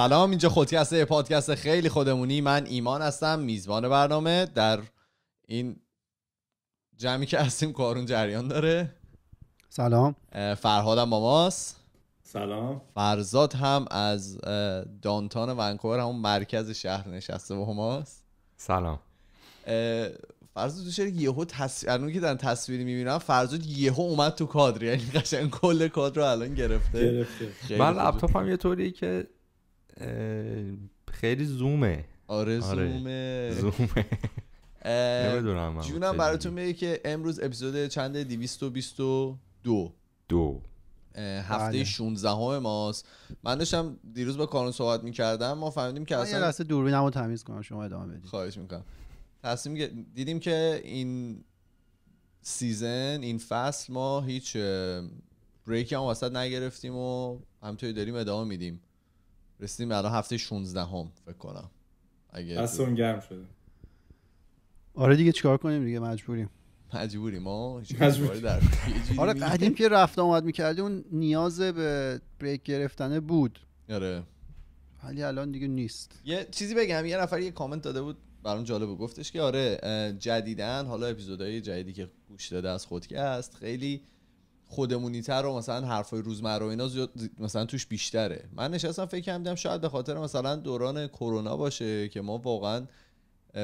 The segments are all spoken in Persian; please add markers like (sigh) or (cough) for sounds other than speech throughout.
سلام اینجا خودکسته پادکست خیلی خودمونی من ایمان هستم میزبان برنامه در این جمعی که هستیم کارون جریان داره سلام فرهادم با سلام فرزاد هم از دانتان ونکوور همون مرکز شهر نشسته با ماست سلام فرزاد تو یهو تصویر که در تصویری میبینم فرزاد یهو اومد تو کادر یعنی قشنگ کل کادر رو الان گرفته, گرفته. من لپتاپم یه طوریه که خیلی زومه آره, آره. زومه زومه (laughs) نمیدونم جونم براتون میگه که امروز اپیزود چند 222 دو هفته 16 بله. همه ماست من داشتم دیروز با کارون صحبت میکردم ما فهمیدیم که اصلا یه دوربینم رو تمیز کنم شما ادامه بدید خواهش میکنم تصمیم دیدیم که این سیزن این فصل ما هیچ بریک هم وسط نگرفتیم و همطوری داریم ادامه میدیم رسیدیم الان هفته 16 هم فکر کنم اگه اون گرم شده آره دیگه چیکار کنیم دیگه مجبوریم مجبوریم ما در آره قدیم که رفت آمد میکردی اون نیاز به بریک گرفتنه بود آره ولی الان دیگه نیست یه چیزی بگم یه نفر یه کامنت داده بود برام جالب گفتش که آره جدیدن حالا اپیزودهای جدیدی که گوش داده از خودکه است خیلی خودمونی تر و مثلا حرفای روزمره و اینا زیاد مثلا توش بیشتره من نشستم فکر کردم شاید به خاطر مثلا دوران کرونا باشه که ما واقعا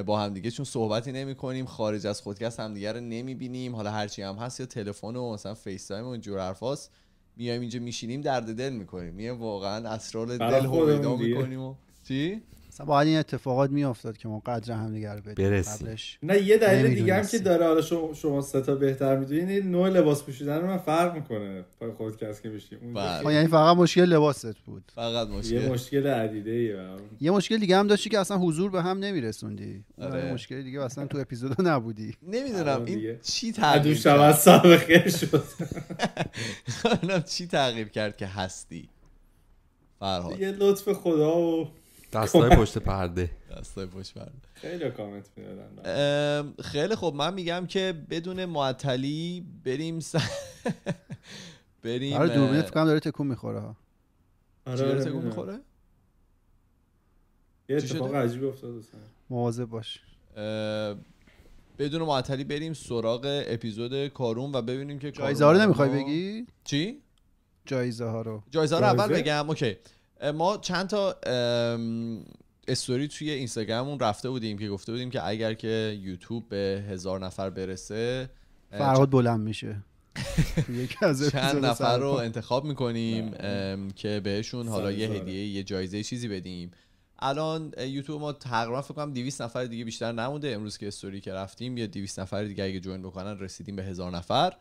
با همدیگه چون صحبتی نمی خارج از خودکست همدیگه رو نمی بینیم حالا هرچی هم هست یا تلفن و مثلا فیس تایم و اینجور میایم اینجا میشینیم درد دل میکنیم میایم واقعا اسرار دل هویدا میکنیم و باید این اتفاقات میافتاد که ما قدر دیگر بدیم برسیم نه یه دلیل دیگه هم که داره حالا شما شما ستا بهتر میدونین نوع لباس پوشیدن رو من فرق میکنه پای خود کس که میشیم اون بله. یعنی فقط مشکل لباست بود فقط مشکل یه مشکل عدیده ای یه مشکل دیگه هم داشتی که اصلا حضور به هم نمیرسوندی آره. مشکل دیگه اصلا تو اپیزودو نبودی نمیدونم آره این چی تغییر کرد شد (laughs) خب، چی تغییر کرد که هستی فرهاد یه لطف خدا و دستای خب. پشت پرده دستای پشت پرده خیلی کامنت میدادن خیلی خوب من میگم که بدون معطلی بریم س... (laughs) بریم آره دوربین فکر کنم داره تکون میخوره ها آره داره تکون آره، میخوره آره. یه اتفاق عجیب افتاد مواظب باش بدون معطلی بریم سراغ اپیزود کارون و ببینیم که جایزه رو نمیخوای بگی چی جایزه ها رو جایزه ها رو اول بگم اوکی ما چند تا استوری توی اینستاگراممون رفته بودیم که گفته بودیم که اگر که یوتیوب به هزار نفر برسه فرهاد بلند میشه (laughs) چند نفر رو انتخاب میکنیم بله. که بهشون حالا یه هدیه یه جایزه چیزی بدیم الان یوتیوب ما تقریبا فکر کنم 200 نفر دیگه بیشتر نمونده امروز که استوری که رفتیم یا 200 نفر دیگه اگه جوین بکنن رسیدیم به هزار نفر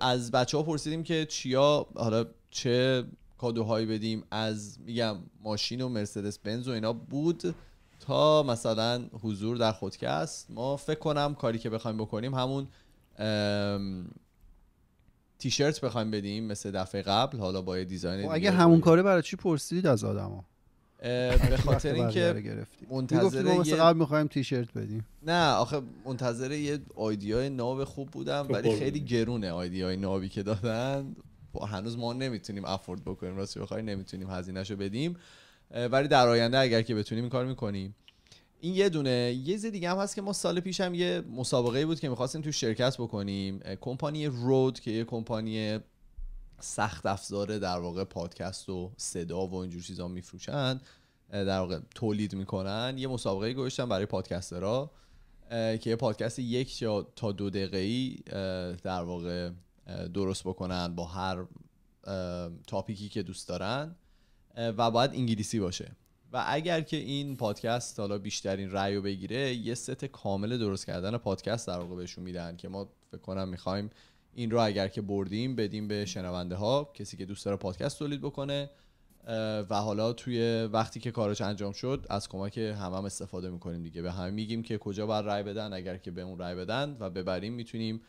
از بچه ها پرسیدیم که چیا حالا چه کادوهایی بدیم از میگم ماشین و مرسدس بنز و اینا بود تا مثلا حضور در خودکست ما فکر کنم کاری که بخوایم بکنیم همون تیشرت بخوایم بدیم مثل دفعه قبل حالا با دیزاین خب، اگه همون کاره برای چی پرسیدید از آدما (laughs) به خاطر اینکه منتظر ما مثل قبل میخوایم تیشرت بدیم نه آخه منتظر یه آیدیای ناب خوب بودم ولی خیلی گرونه آیدیای نابی که دادن هنوز ما نمیتونیم افورد بکنیم راستی بخوای نمیتونیم هزینهشو بدیم ولی در آینده اگر که بتونیم این کار میکنیم این یه دونه یه زی دیگه هم هست که ما سال پیش هم یه مسابقه بود که میخواستیم تو شرکت بکنیم کمپانی رود که یه کمپانی سخت افزاره در واقع پادکست و صدا و اینجور چیزا میفروشن در واقع تولید میکنن یه مسابقه گذاشتن برای پادکسترها که یه پادکست یک تا دو دقیقه ای در واقع درست بکنن با هر تاپیکی که دوست دارن و باید انگلیسی باشه و اگر که این پادکست حالا بیشترین رأی رو بگیره یه ست کامل درست کردن پادکست در واقع بهشون میدن که ما فکر کنم میخوایم این رو اگر که بردیم بدیم به شنونده ها کسی که دوست داره پادکست تولید بکنه و حالا توی وقتی که کارش انجام شد از کمک هم, هم استفاده میکنیم دیگه به هم میگیم که کجا باید رای بدن اگر که به اون رای بدن و ببریم میتونیم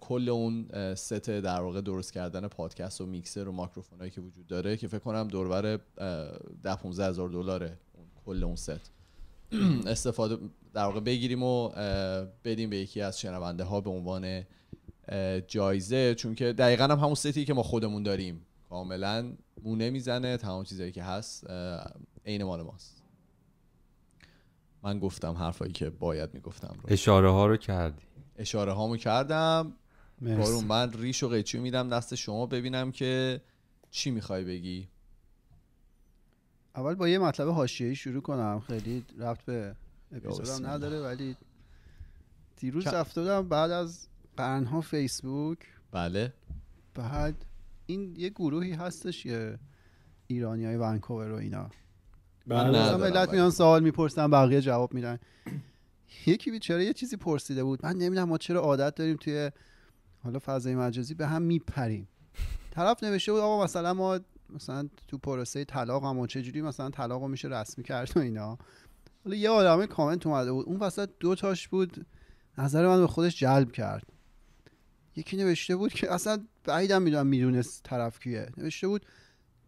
کل اون ست در واقع درست کردن پادکست و میکسر و هایی که وجود داره که فکر کنم دوربر 10 15 هزار دلاره کل اون ست (clears throat) استفاده در واقع بگیریم و بدیم به یکی از شنونده ها به عنوان جایزه چون که دقیقا هم همون ستی که ما خودمون داریم کاملا مو میزنه تمام چیزایی که هست عین مال ماست من گفتم حرفایی که باید میگفتم اشاره ها رو کردی اشاره هامو کردم بارون من ریش و قیچی میدم دست شما ببینم که چی میخوای بگی اول با یه مطلب حاشیه‌ای شروع کنم خیلی رفت به اپیزودم نداره ولی دیروز افتادم بعد از قرنها فیسبوک بله بعد این یه گروهی هستش یه ایرانی های ونکوور و اینا بله. من ملت میان سوال میپرسن بقیه جواب میدن یکی بیچاره یه چیزی پرسیده بود من نمیدونم ما چرا عادت داریم توی حالا فضای مجازی به هم میپریم طرف نوشته بود آقا مثلا ما مثلا تو پروسه طلاق هم و چجوری مثلا طلاق میشه رسمی کرد و اینا حالا یه آدمه کامنت اومده بود اون وسط دو تاش بود نظر من به خودش جلب کرد یکی نوشته بود که اصلا بعیدم میدونم میدونست طرف کیه نوشته بود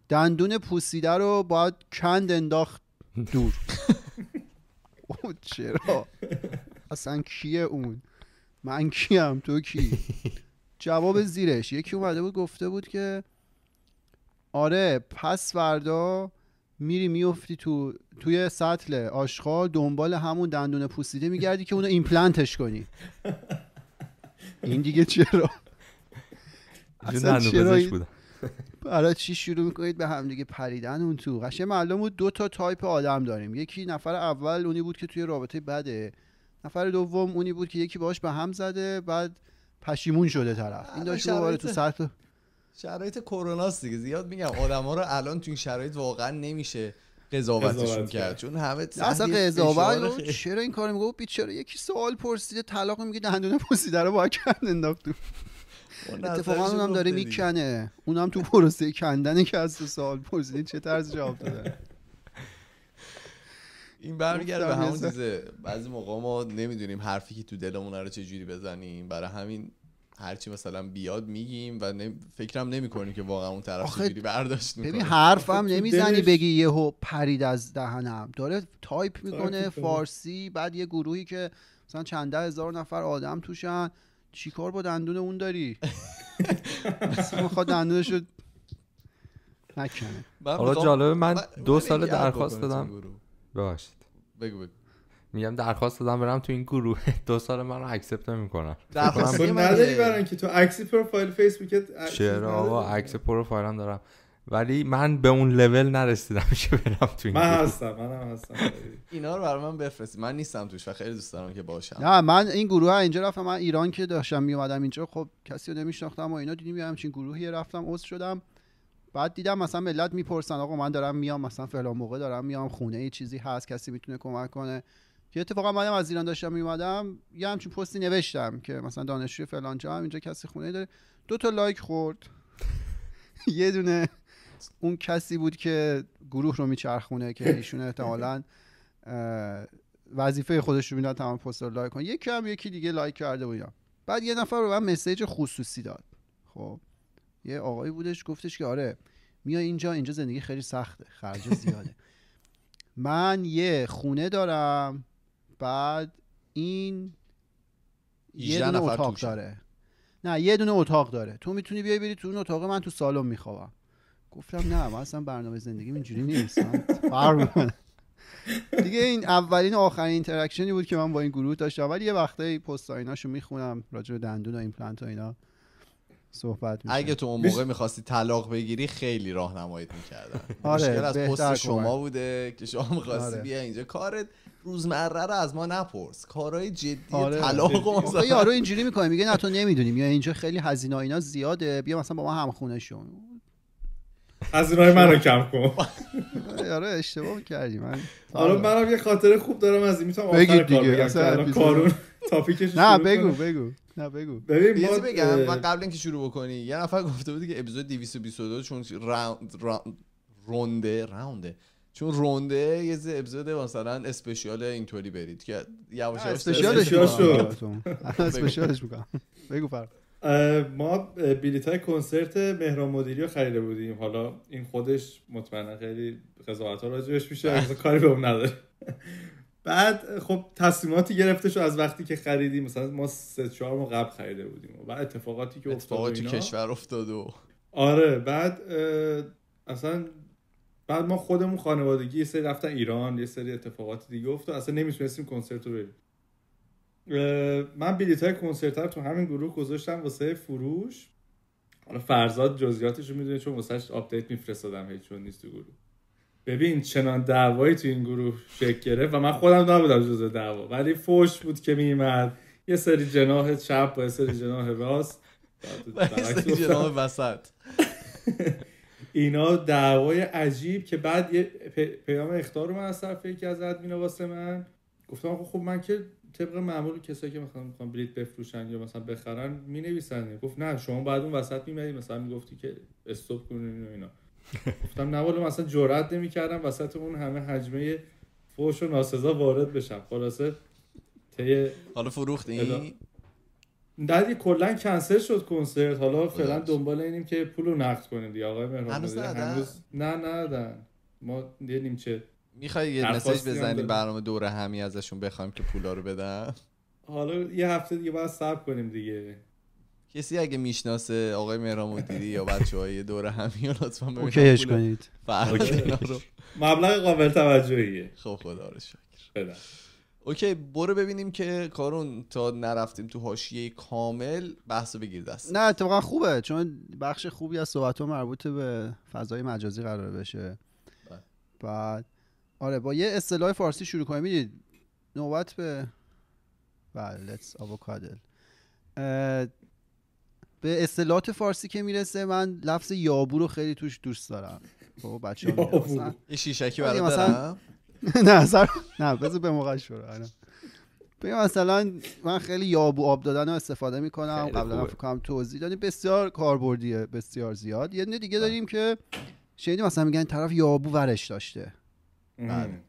دندون پوسیده رو باید کند انداخت دور (laughs) اون چرا اصلا کیه اون من کیم تو کی جواب زیرش یکی اومده بود گفته بود که آره پس فردا میری میفتی تو توی سطل آشغال دنبال همون دندون پوسیده میگردی که اونو ایمپلنتش کنی این دیگه چرا اصلا چرا برای چی شروع میکنید به همدیگه پریدن اون تو قشنگ معلوم بود دو تا تایپ آدم داریم یکی نفر اول اونی بود که توی رابطه بده نفر دوم اونی بود که یکی باش به هم زده بعد پشیمون شده طرف این آره، داشت شرایط... تو سر شرایط کروناست دیگه زیاد میگم آدما رو الان تو این شرایط واقعا نمیشه قضاوتشون کرد چون همه اصلا قضاوت چرا این کارو میگه بیچاره یکی سوال پرسیده طلاق میگه دندونه پوسیده رو با کند انداخت اتفاقا اونم داره میکنه اونم تو پروسه کندنه که از سوال پرسید چه طرز جواب داده این برمیگرده به همون چیزه بعضی موقع ما نمیدونیم حرفی که تو دلمون رو آره چه جوری بزنیم برای همین هرچی مثلا بیاد میگیم و فکرم نمی کنیم که واقعا اون طرف بیری برداشت میکنه ببین حرفم نمیزنی بگی یهو پرید از دهنم داره تایپ میکنه فارسی بعد یه گروهی که مثلا چند هزار نفر آدم توشن چیکار با دندون اون داری (laughs) میخواد دندونش رو نکنه حالا جالبه من دو سال درخواست دادم بباشید بگو بگو میگم درخواست دادم برم تو این گروه (laughs) دو سال من رو اکسپت نمیکنن درخواست نداری برای که تو عکس پروفایل فیسبوکت چرا آقا عکس پروفایلم دارم ولی من به اون لول نرسیدم (laughs) که برم تو این من هستم منم هستم اینا رو برای من من نیستم توش و خیلی دوست دارم که باشم نه من این گروه ها اینجا رفتم من ایران که داشتم میومدم اومدم اینجا خب کسی رو نمیشناختم و اینا دیدیم یه همچین گروهی رفتم عضو شدم بعد دیدم مثلا ملت میپرسن آقا من دارم میام مثلا فلان موقع دارم میام خونه یه چیزی هست کسی میتونه کمک کنه که اتفاقا منم از ایران داشتم میومدم یه همچین پستی نوشتم که مثلا دانشجو فلان جا هم اینجا کسی خونه داره دو تا لایک خورد (laughs) یه دونه اون کسی بود که گروه رو میچرخونه که ایشون احتمالا وظیفه خودش رو میداد تمام پستر لایک کنه یکی هم یکی دیگه لایک کرده بود بعد یه نفر رو من مسیج خصوصی داد خب یه آقایی بودش گفتش که آره میا اینجا اینجا زندگی خیلی سخته خرج زیاده (laughs) من یه خونه دارم بعد این یه دونه اتاق داره نه یه دونه اتاق داره تو میتونی بیای بری تو اون اتاق من تو سالن میخوابم گفتم نه من اصلا برنامه زندگی اینجوری نیستم فرق دیگه این اولین آخرین اینتراکشنی بود که من با این گروه داشتم ولی یه وقتایی پست ایناشو میخونم راجع به دندون و ایمپلنت و اینا صحبت میشه. اگه تو اون موقع میخواستی طلاق بگیری خیلی راهنماییت میکردن آره مشکل از پست شما بوده که شما میخواستی آره. بیا اینجا کارت روزمره رو از ما نپرس کارهای جدی آره. طلاق یارو اینجوری میکنه میگه نه تو نمیدونی یا اینجا خیلی هزینه اینا زیاده بیا مثلا با ما همخونه از اینهای من رو کم کن یاره آره، اشتباه کردی من حالا آره. منم یه خاطره خوب دارم از این میتونم آخر کار کارون تاپیکش نه بگو بگو نه بگو ببین بگم من قبل اینکه شروع بکنی یه نفر گفته بودی که اپیزود 222 چون راوند رونده راونده چون رونده یه ز اپیزود مثلا اسپشیال اینطوری برید که یواش یواش اسپشیالش (laughs) اسپشیالش بگو فرق ما بلیت های کنسرت مهران مدیری رو خریده بودیم حالا این خودش مطمئنا خیلی قضاوت ها راجبش میشه بله. کاری به اون نداره بعد خب تصمیماتی گرفته شد از وقتی که خریدیم مثلا ما سه چهار ما قبل خریده بودیم و اتفاقاتی که اتفاقاتی کشور افتاد و آره بعد اصلا بعد ما خودمون خانوادگی یه سری رفتن ایران یه سری اتفاقات دیگه افتاد اصلا نمیتونستیم کنسرت رو بریم من بلیت های کنسرت تو همین گروه گذاشتم واسه فروش حالا فرزاد جزئیاتش رو میدونه چون واسهش آپدیت میفرستادم هیچ چون نیست تو گروه ببین چنان دعوایی تو این گروه شکل گرفت و من خودم نبودم جز دعوا ولی فوش بود که میمد یه سری جناح چپ و یه سری جناح راست (laughs) و یه سری جناح وسط (laughs) اینا دعوای عجیب که بعد یه پیام اختار من از طرف یکی از ادمینا واسه من گفتم خب من که طبق معمول کسایی که مثلا میخوان بلیت بفروشن یا مثلا بخرن می نویسن گفت نه شما بعد اون وسط میمدی مثلا میگفتی که استوب کنین و اینا گفتم نه ولی مثلا جرئت نمیکردم وسط اون همه حجمه فوش و ناسزا وارد بشم خلاصه ته حالا فروخت این دادی کلا کنسل شد کنسرت حالا فعلا دنبال اینیم که رو نقد کنیم دیگه آقای مهران هنوز نه نه ما یه چه؟ میخوای یه مسیج بزنیم برنامه دوره همی ازشون بخوایم که پولا رو بدن حالا یه هفته دیگه باید صبر کنیم دیگه کسی اگه میشناسه آقای مهران مدیری یا بچه های دور همی لطفا اوکیش کنید مبلغ قابل توجهیه خب خدا رو شکر بله. اوکی برو ببینیم که کارون تا نرفتیم تو حاشیه کامل بحث بگیر دست نه اتفاقا خوبه چون بخش خوبی از صحبت مربوط به فضای مجازی قرار بشه بله. بعد آره با یه اصطلاح فارسی شروع کنیم میدید نوبت به بله لیتس به اصطلاحات فارسی که میرسه من لفظ یابو رو خیلی توش دوست دارم خب بچه ها این شیشکی مثلا (laughs) نه نه بذار به موقع شروع آره. ببین مثلا من خیلی یابو آب دادن رو استفاده میکنم قبلا فکر کنم توضیح دادیم بسیار کاربردیه بسیار زیاد یه دیگه بله. داریم که شنیدی مثلا میگن طرف یابو ورش داشته بله.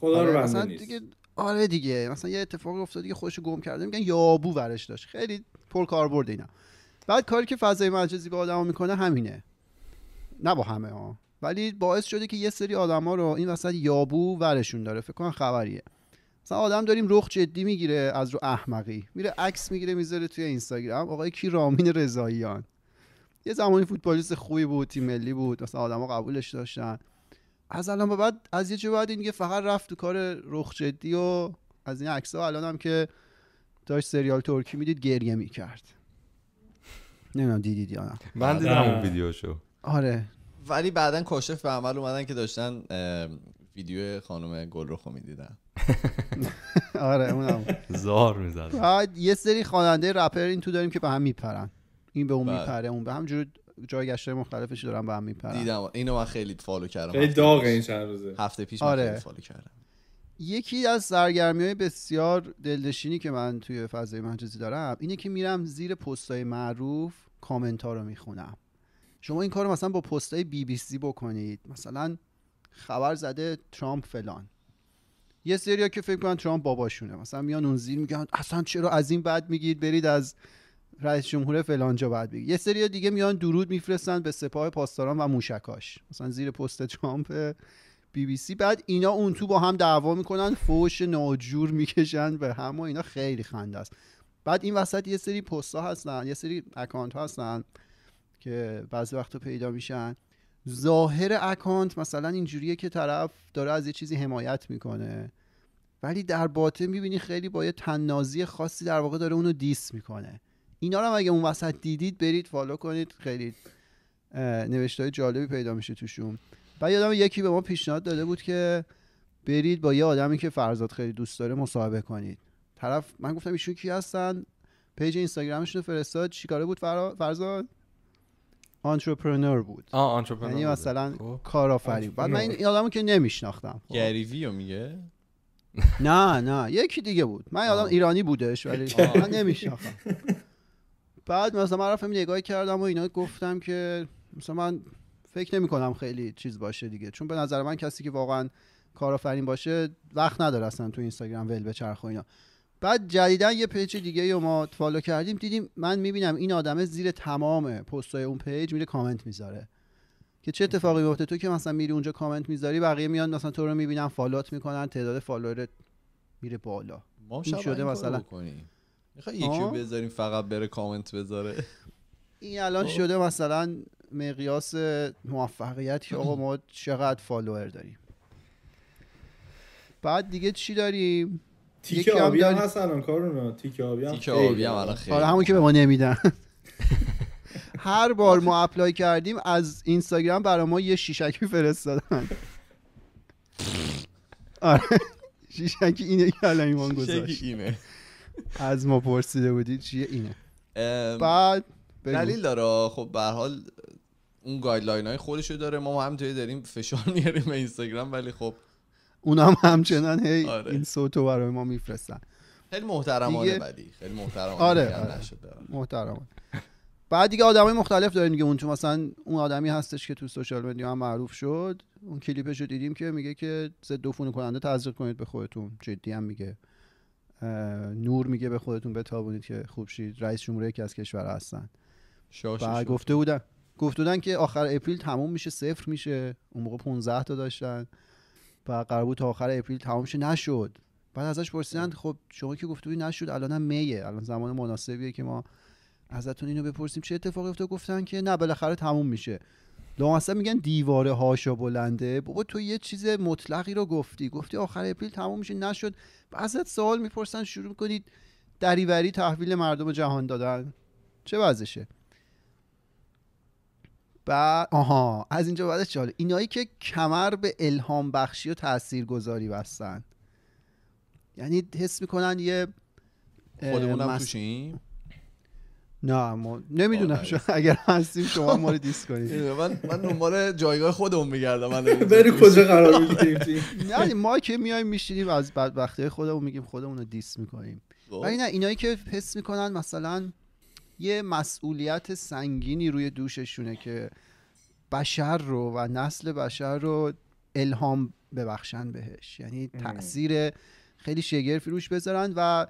خدا آره، رو بنده دیگه آره دیگه مثلا یه اتفاق افتاد دیگه خودشو گم کرده میگن یابو ورش داشت خیلی پر کاربرد اینا بعد کاری که فضای مجازی به آدما میکنه همینه نه با همه ها ولی باعث شده که یه سری آدما رو این وسط یابو ورشون داره فکر کنم خبریه مثلا آدم داریم رخ جدی میگیره از رو احمقی میره عکس میگیره میذاره توی اینستاگرام آقای کی رامین رضاییان یه زمانی فوتبالیست خوبی بود تیم ملی بود مثلا آدما قبولش داشتن از الان به بعد از یه جا بعد این فقط رفت تو کار رخ جدی و از این عکس ها الان هم که داشت سریال ترکی میدید گریه میکرد نمیدونم دیدید یا نه من دیدم اون ویدیوشو آره ولی بعدا کاشف به عمل اومدن که داشتن ویدیو خانم گل گلرخو میدیدن (laughs) آره اونم زار میزد یه سری خواننده رپر این تو داریم که به هم میپرن این به اون بله. میپره اون به هم جور های مختلفش دارم به هم میپرم دیدم اینو من خیلی فالو کردم خیلی این چند روزه هفته پیش آره. من فالو کردم یکی از سرگرمی های بسیار دلنشینی که من توی فضای مجازی دارم اینه که میرم زیر های معروف کامنت ها رو میخونم شما این کار رو مثلا با های بی بی سی بکنید مثلا خبر زده ترامپ فلان یه سریا که فکر کنن ترامپ باباشونه مثلا میان اون زیر میگن اصلا چرا از این بعد میگید برید از رئیس جمهور فلانجا باید بگی یه سری دیگه میان درود میفرستن به سپاه پاسداران و موشکاش مثلا زیر پست ترامپ بی بی سی بعد اینا اون تو با هم دعوا میکنن فوش ناجور میکشن به هم و اینا خیلی خنده است بعد این وسط یه سری پست هستن یه سری اکانت ها هستن که بعضی وقتا پیدا میشن ظاهر اکانت مثلا اینجوریه که طرف داره از یه چیزی حمایت میکنه ولی در باطن میبینی خیلی با یه تننازی خاصی در واقع داره اونو دیس میکنه اینا رو هم اگه اون وسط دیدید برید فالو کنید خیلی نوشتهای جالبی پیدا میشه توشون و یادم یکی به ما پیشنهاد داده بود که برید با یه آدمی که فرزاد خیلی دوست داره مصاحبه کنید طرف من گفتم ایشون کی هستن پیج اینستاگرامشون رو فرستاد چیکاره بود فرزاد آنترپرنور بود آه آنترپرنور یعنی مثلا خب. کارآفرین بعد من این آدمو که نمیشناختم خب. گریویو میگه نه نه یکی دیگه بود من آدم ایرانی بودش ولی (laughs) من نمیشناختم بعد مثلا من رفتم نگاه کردم و اینا گفتم که مثلا من فکر نمی کنم خیلی چیز باشه دیگه چون به نظر من کسی که واقعا کارآفرین باشه وقت نداره اصلا تو اینستاگرام ول چرخ و اینا بعد جدیدا یه پیج دیگه رو ما فالو کردیم دیدیم من میبینم این آدمه زیر تمام پستای اون پیج میره کامنت میذاره که چه اتفاقی میفته تو که مثلا میری اونجا کامنت میذاری بقیه میان مثلا تو رو میبینن فالوات میکنن تعداد فالوورت میره بالا ما شده مثلا میخوای یکی بذاریم فقط بره کامنت بذاره این الان خب. شده مثلا مقیاس موفقیت که آقا ما چقدر فالوور داریم بعد دیگه چی داریم تیک آبی هم هست الان کارونا تیک آبی هم تیک آبی هم الان خیلی آره، همون که به ما نمیدن (laughs) هر بار ما اپلای کردیم از اینستاگرام برای ما یه شیشکی فرستادن (laughs) آره شیشکی اینه که الان ایمان گذاشت شیشکی اینه از ما پرسیده بودی چیه اینه بعد دلیل داره خب به حال اون گایدلاین های خودشو داره ما هم توی داریم فشار میاریم به اینستاگرام ولی خب اونم همچنان هی آره. این صوتو برای ما میفرستن خیلی محترمانه دیگه... بدی خیلی محترمانه آره, آره. محترمانه بعد دیگه های مختلف داریم دیگه اون تو مثلا اون آدمی هستش که تو سوشال مدیا هم معروف شد اون کلیپش رو دیدیم که میگه که ضد کننده تزریق کنید به خودتون جدی هم میگه نور میگه به خودتون بتابونید که خوب شید رئیس جمهور یکی از کشور هستن و گفته بودن گفته بودن که آخر اپریل تموم میشه صفر میشه اون موقع 15 تا داشتن و قرار بود تا آخر اپریل تموم شه نشد بعد ازش پرسیدن خب شما که گفته بودی نشد الان میه الان زمان مناسبیه که ما ازتون اینو بپرسیم چه اتفاقی افتاد گفتن که نه بالاخره تموم میشه اصلا میگن دیواره هاشا بلنده بابا تو یه چیز مطلقی رو گفتی گفتی آخر اپریل تموم میشه نشد ازت سوال میپرسن شروع میکنید دریوری تحویل مردم جهان دادن چه وضعشه بعد آها از اینجا بعد چاله اینایی که کمر به الهام بخشی و تاثیرگذاری بستن یعنی حس میکنن یه خودمونم توشیم نه نمیدونم آره. شما اگر هستیم شما ما رو دیس کنید (laughs) من من دنبال جایگاه خودمون میگردم من (laughs) بری کجا قرار میگیریم نه ما که میایم میشینیم از بدبختی خودمون میگیم خودمون رو دیس میکنیم ولی نه اینایی که حس میکنن مثلا یه مسئولیت سنگینی روی دوششونه که بشر رو و نسل بشر رو الهام ببخشن بهش یعنی تاثیر خیلی شگرفی روش بذارن و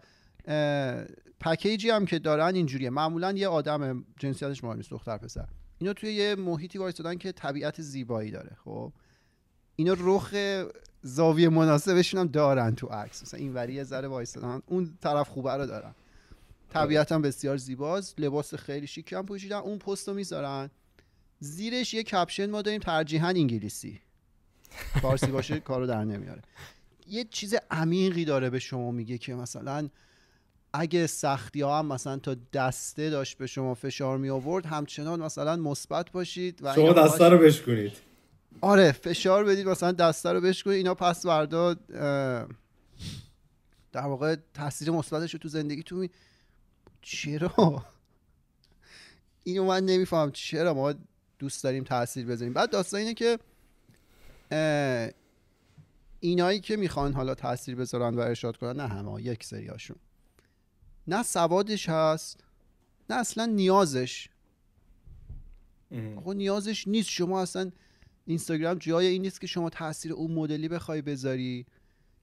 پکیجی هم که دارن اینجوریه معمولا یه آدم جنسیتش مهم نیست دختر پسر اینا توی یه محیطی وایستادن که طبیعت زیبایی داره خب اینا رخ زاویه مناسبشون هم دارن تو عکس مثلا این وری ذره وایستادن اون طرف خوبه رو دارن طبیعت هم بسیار زیباست لباس خیلی شیک هم پوشیدن اون پست رو میذارن زیرش یه کپشن ما داریم ترجیحا انگلیسی فارسی باشه (laughs) کارو در نمیاره یه چیز عمیقی داره به شما میگه که مثلا اگه سختی ها هم مثلا تا دسته داشت به شما فشار می آورد همچنان مثلا مثبت باشید و شما دسته رو بشکنید آره فشار بدید مثلا دسته رو بشکنید اینا پس وردا در واقع تاثیر مثبتش رو تو تو می... چرا اینو من نمیفهمم چرا ما دوست داریم تاثیر بذاریم بعد داستان اینه که اینایی که میخوان حالا تاثیر بذارن و ارشاد کنن نه همه یک سریاشون نه سوادش هست نه اصلا نیازش آقا خب نیازش نیست شما اصلا اینستاگرام جای این نیست که شما تاثیر اون مدلی بخوای بذاری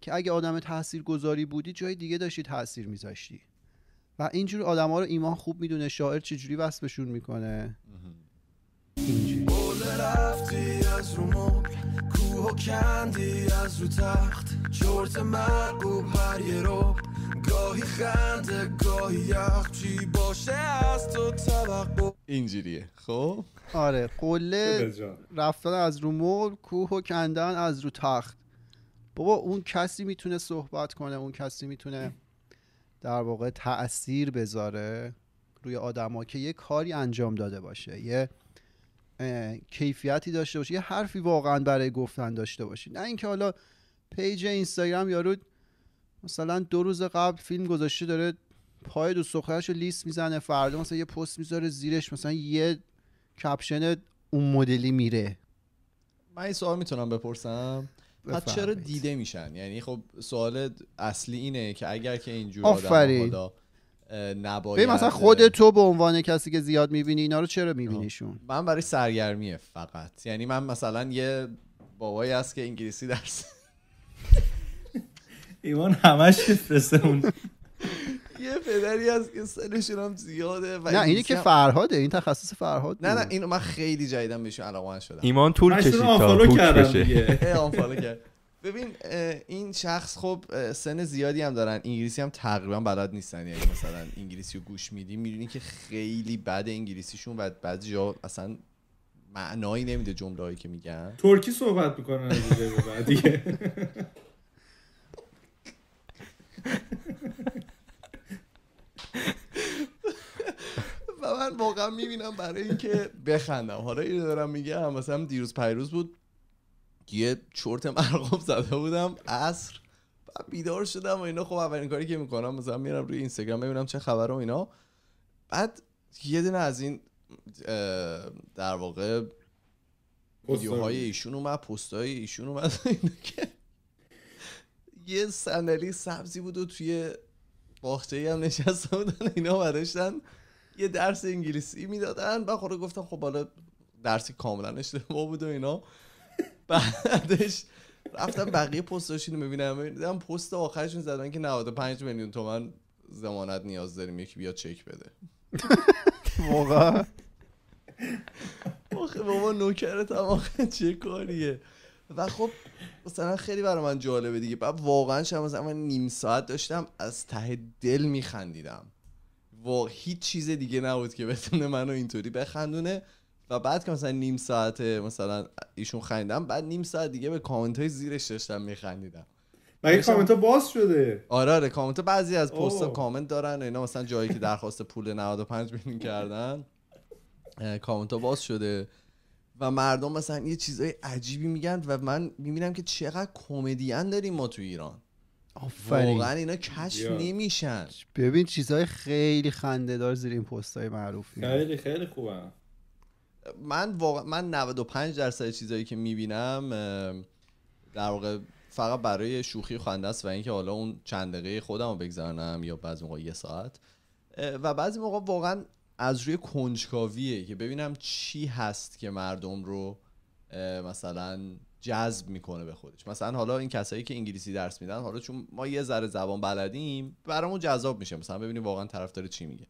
که اگه آدم تاثیر گذاری بودی جای دیگه داشتی تاثیر میذاشتی و اینجور آدم ها رو ایمان خوب میدونه شاعر چجوری وصفشون میکنه اینجوری گاهی باشه از تو اینجوریه خب آره قله رفتن از رو مول کوه و کندن از رو تخت بابا اون کسی میتونه صحبت کنه اون کسی میتونه در واقع تاثیر بذاره روی آدما که یه کاری انجام داده باشه یه کیفیتی داشته باشه یه حرفی واقعا برای گفتن داشته باشه نه اینکه حالا پیج اینستاگرام یارو مثلا دو روز قبل فیلم گذاشته داره پای دو سخرش رو لیست میزنه فردا مثلا یه پست میذاره زیرش مثلا یه کپشن اون مدلی میره من این سوال میتونم بپرسم حتی چرا دیده میشن یعنی خب سوال اصلی اینه که اگر که اینجور آفرین. آدم نباید مثلا خود تو به عنوان کسی که زیاد میبینی اینا رو چرا میبینیشون من برای سرگرمیه فقط یعنی من مثلا یه بابایی هست که انگلیسی درس (laughs) ایمان همش میفرسته اون (laughs) یه پدری هست که سنشون هم زیاده و نه اینی که فرهاده این تخصص فرهاد نه نه اینو من خیلی جدیدن بهشون علاقه شدم ایمان طول کشید تا پوچ بشه (laughs) ببین این شخص خب سن زیادی هم دارن انگلیسی هم تقریبا بلد نیستن یعنی مثلا انگلیسی رو گوش میدی میدونی که خیلی بد انگلیسیشون و بعد جا اصلا معنایی نمیده جمله هایی که میگن ترکی صحبت میکنن دیگه (laughs) من واقعا میبینم برای اینکه بخندم حالا اینو دارم میگم مثلا دیروز پیروز بود یه چرت مرغوب زده بودم عصر بیدار شدم و اینا خب اولین کاری که میکنم مثلا میرم روی اینستاگرام ببینم چه خبر و اینا بعد یه دونه از این در واقع ویدیوهای ایشون اومد پستای ایشون اومد (laughs) یه صندلی سبزی بود و توی باخته هم نشسته بودن اینا و یه درس انگلیسی میدادن و رو گفتم خب حالا درسی کاملا اشتباه بود و اینا بعدش رفتم بقیه پستاشون رو میبینم دیدم پست آخرشون زدن که 95 میلیون تومن زمانت نیاز داریم یکی بیا چک بده واقعا آخه بابا نوکرت هم آخه چه کاریه و خب مثلا خیلی برای من جالبه دیگه بعد واقعا شما مثلا من نیم ساعت داشتم از ته دل میخندیدم و هیچ چیز دیگه نبود که بتونه منو اینطوری بخندونه و بعد که مثلا نیم ساعته مثلا ایشون خندیدم بعد نیم ساعت دیگه به کامنت های زیرش داشتم میخندیدم مگه کامنت ها باز شده آره آره کامنت بعضی از پست کامنت دارن اینا مثلا جایی که درخواست پول 95 میلیون کردن کامنت ها باز شده و مردم مثلا یه چیزای عجیبی میگن و من میبینم که چقدر کمدین داریم ما تو ایران آفرین واقعا اینا کشف نمیشن ببین چیزهای خیلی خنده دار زیر این پستای معروف خیلی خیلی خوبه من واقعا من 95 درصد چیزهایی که میبینم در واقع فقط برای شوخی خنده است و اینکه حالا اون چند دقیقه خودم رو بگذرنم یا بعضی موقع یه ساعت و بعضی موقع واقعا از روی کنجکاویه که ببینم چی هست که مردم رو مثلا جذب میکنه به خودش مثلا حالا این کسایی که انگلیسی درس میدن حالا چون ما یه ذره زبان بلدیم برامون جذاب میشه مثلا ببینیم واقعا طرف داره چی میگه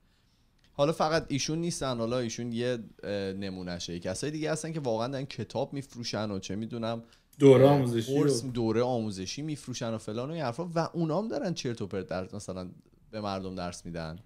حالا فقط ایشون نیستن حالا ایشون یه نمونهشه کسایی دیگه هستن که واقعا دارن کتاب میفروشن و چه میدونم دوره آموزشی دوره آموزشی میفروشن و فلان و این حرفا و اونام دارن چرت و پرت درس مثلا به مردم درس میدن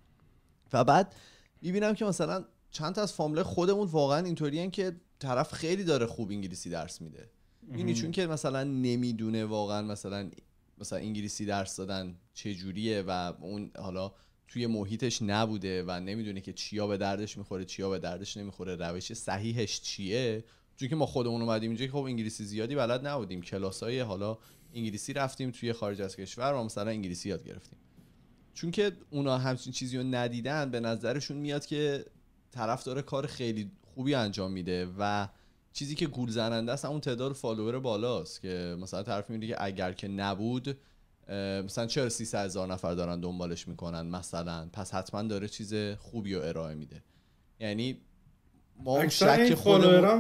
و بعد میبینم که مثلا چند تا از فامله خودمون واقعا اینطورین که طرف خیلی داره خوب انگلیسی درس میده اینی چون که مثلا نمیدونه واقعا مثلا مثلا انگلیسی درس دادن چجوریه و اون حالا توی محیطش نبوده و نمیدونه که چیا به دردش میخوره چیا به دردش نمیخوره روش صحیحش چیه چون که ما خودمون اومدیم اینجا که خب انگلیسی زیادی بلد نبودیم کلاسای حالا انگلیسی رفتیم توی خارج از کشور و مثلا انگلیسی یاد گرفتیم چون که اونا همچین چیزی رو ندیدن به نظرشون میاد که طرف داره کار خیلی خوبی انجام میده و چیزی که گول زننده است اون تعداد فالوور بالاست که مثلا طرف میگه که اگر که نبود مثلا چرا 300 هزار نفر دارن دنبالش میکنن مثلا پس حتما داره چیز خوبی رو ارائه میده یعنی ما اون شک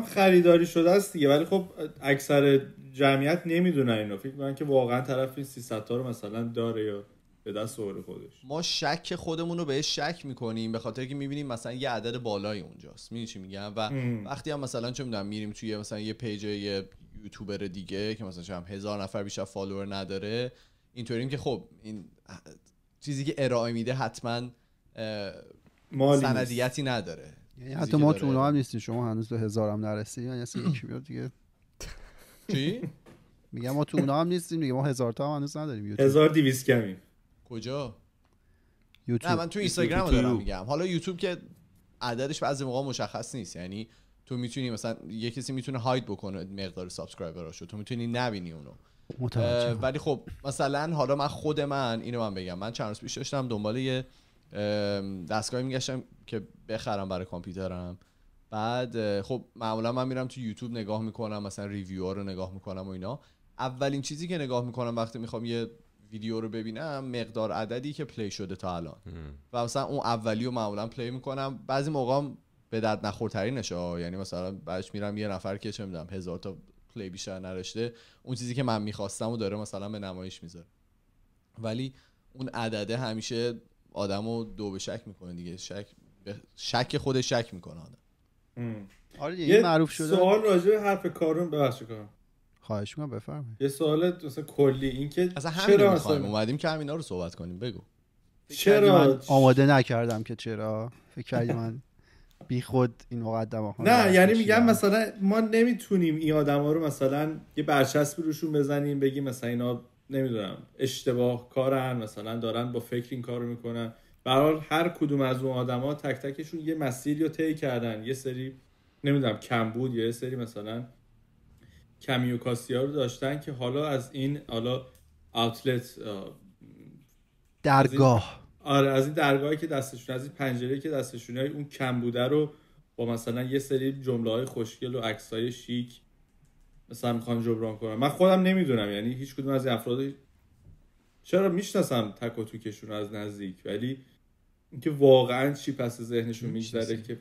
خریداری شده است دیگه ولی خب اکثر جمعیت نمیدونن اینو فکر میکنن که واقعا طرف این 300 تا رو مثلا داره یا به دست خودش ما شک خودمون رو بهش شک میکنیم به خاطر که میبینیم مثلا یه عدد بالای اونجاست میدونی چی میگم و وقتی هم مثلا چه میدونم میریم توی مثلا یه پیج یه یوتیوبر دیگه که مثلا هم هزار نفر بیشتر فالوور نداره اینطوریم که خب این چیزی که ارائه میده حتما سندیتی نداره یعنی حتی ما تو هم نیستیم شما هنوز به هزارم نرسی یعنی اصلا یکی دیگه چی؟ میگم ما تو اونها هم نیستیم دیگه ما هزار تا هم هنوز نداریم یوتیوب 1200 کمیم کجا یوتیوب نه من تو اینستاگرام دارم میگم حالا یوتیوب که عددش بعضی موقع مشخص نیست یعنی تو میتونی مثلا یه کسی میتونه هاید بکنه مقدار سابسکرایبراشو تو میتونی نبینی اونو ولی خب مثلا حالا من خود من اینو من بگم من چند روز پیش داشتم دنبال یه دستگاهی میگشتم که بخرم برای کامپیوترم بعد خب معمولا من میرم تو یوتیوب نگاه میکنم مثلا ریویو رو نگاه میکنم و اینا اولین چیزی که نگاه میکنم وقتی میخوام یه ویدیو رو ببینم مقدار عددی که پلی شده تا الان و مثلا اون اولی رو معمولا پلی میکنم بعضی موقع به درد نشه یعنی مثلا بعدش میرم یه نفر که چه میدونم هزار تا پلی بیشتر نرشته اون چیزی که من میخواستم و داره مثلا به نمایش میذاره ولی اون عدده همیشه آدم رو دو به شک میکنه دیگه شک شک خودش شک میکنه آدم آره یه معروف شده سوال راجع حرف کارون ببخشید خواهش میکنم بفرمایید یه سوال مثلا کلی این که اصلا چرا اصلا اومدیم که همینا رو صحبت کنیم بگو چرا آماده نکردم که چرا فکر کردی من بی خود این مقدمه ها نه یعنی میگم مثلا ما نمیتونیم این ها رو مثلا یه برچسبی روشون بزنیم بگیم مثلا اینا نمیدونم اشتباه کارن مثلا دارن با فکر این کارو میکنن به هر کدوم از اون آدما تک تکشون یه مسیری رو طی کردن یه سری نمیدونم کم بود یا یه سری مثلا کمیو کاسیا رو داشتن که حالا از این حالا آوتلت درگاه آره از این درگاهی که دستشون از این پنجره که دستشون های اون کم بوده رو با مثلا یه سری جمله های خوشگل و عکس های شیک مثلا میخوان جبران کنم من خودم نمیدونم یعنی هیچ کدوم از افراد چرا میشناسم تک و توکشون از نزدیک ولی اینکه واقعا چی پس ذهنشون میگذره که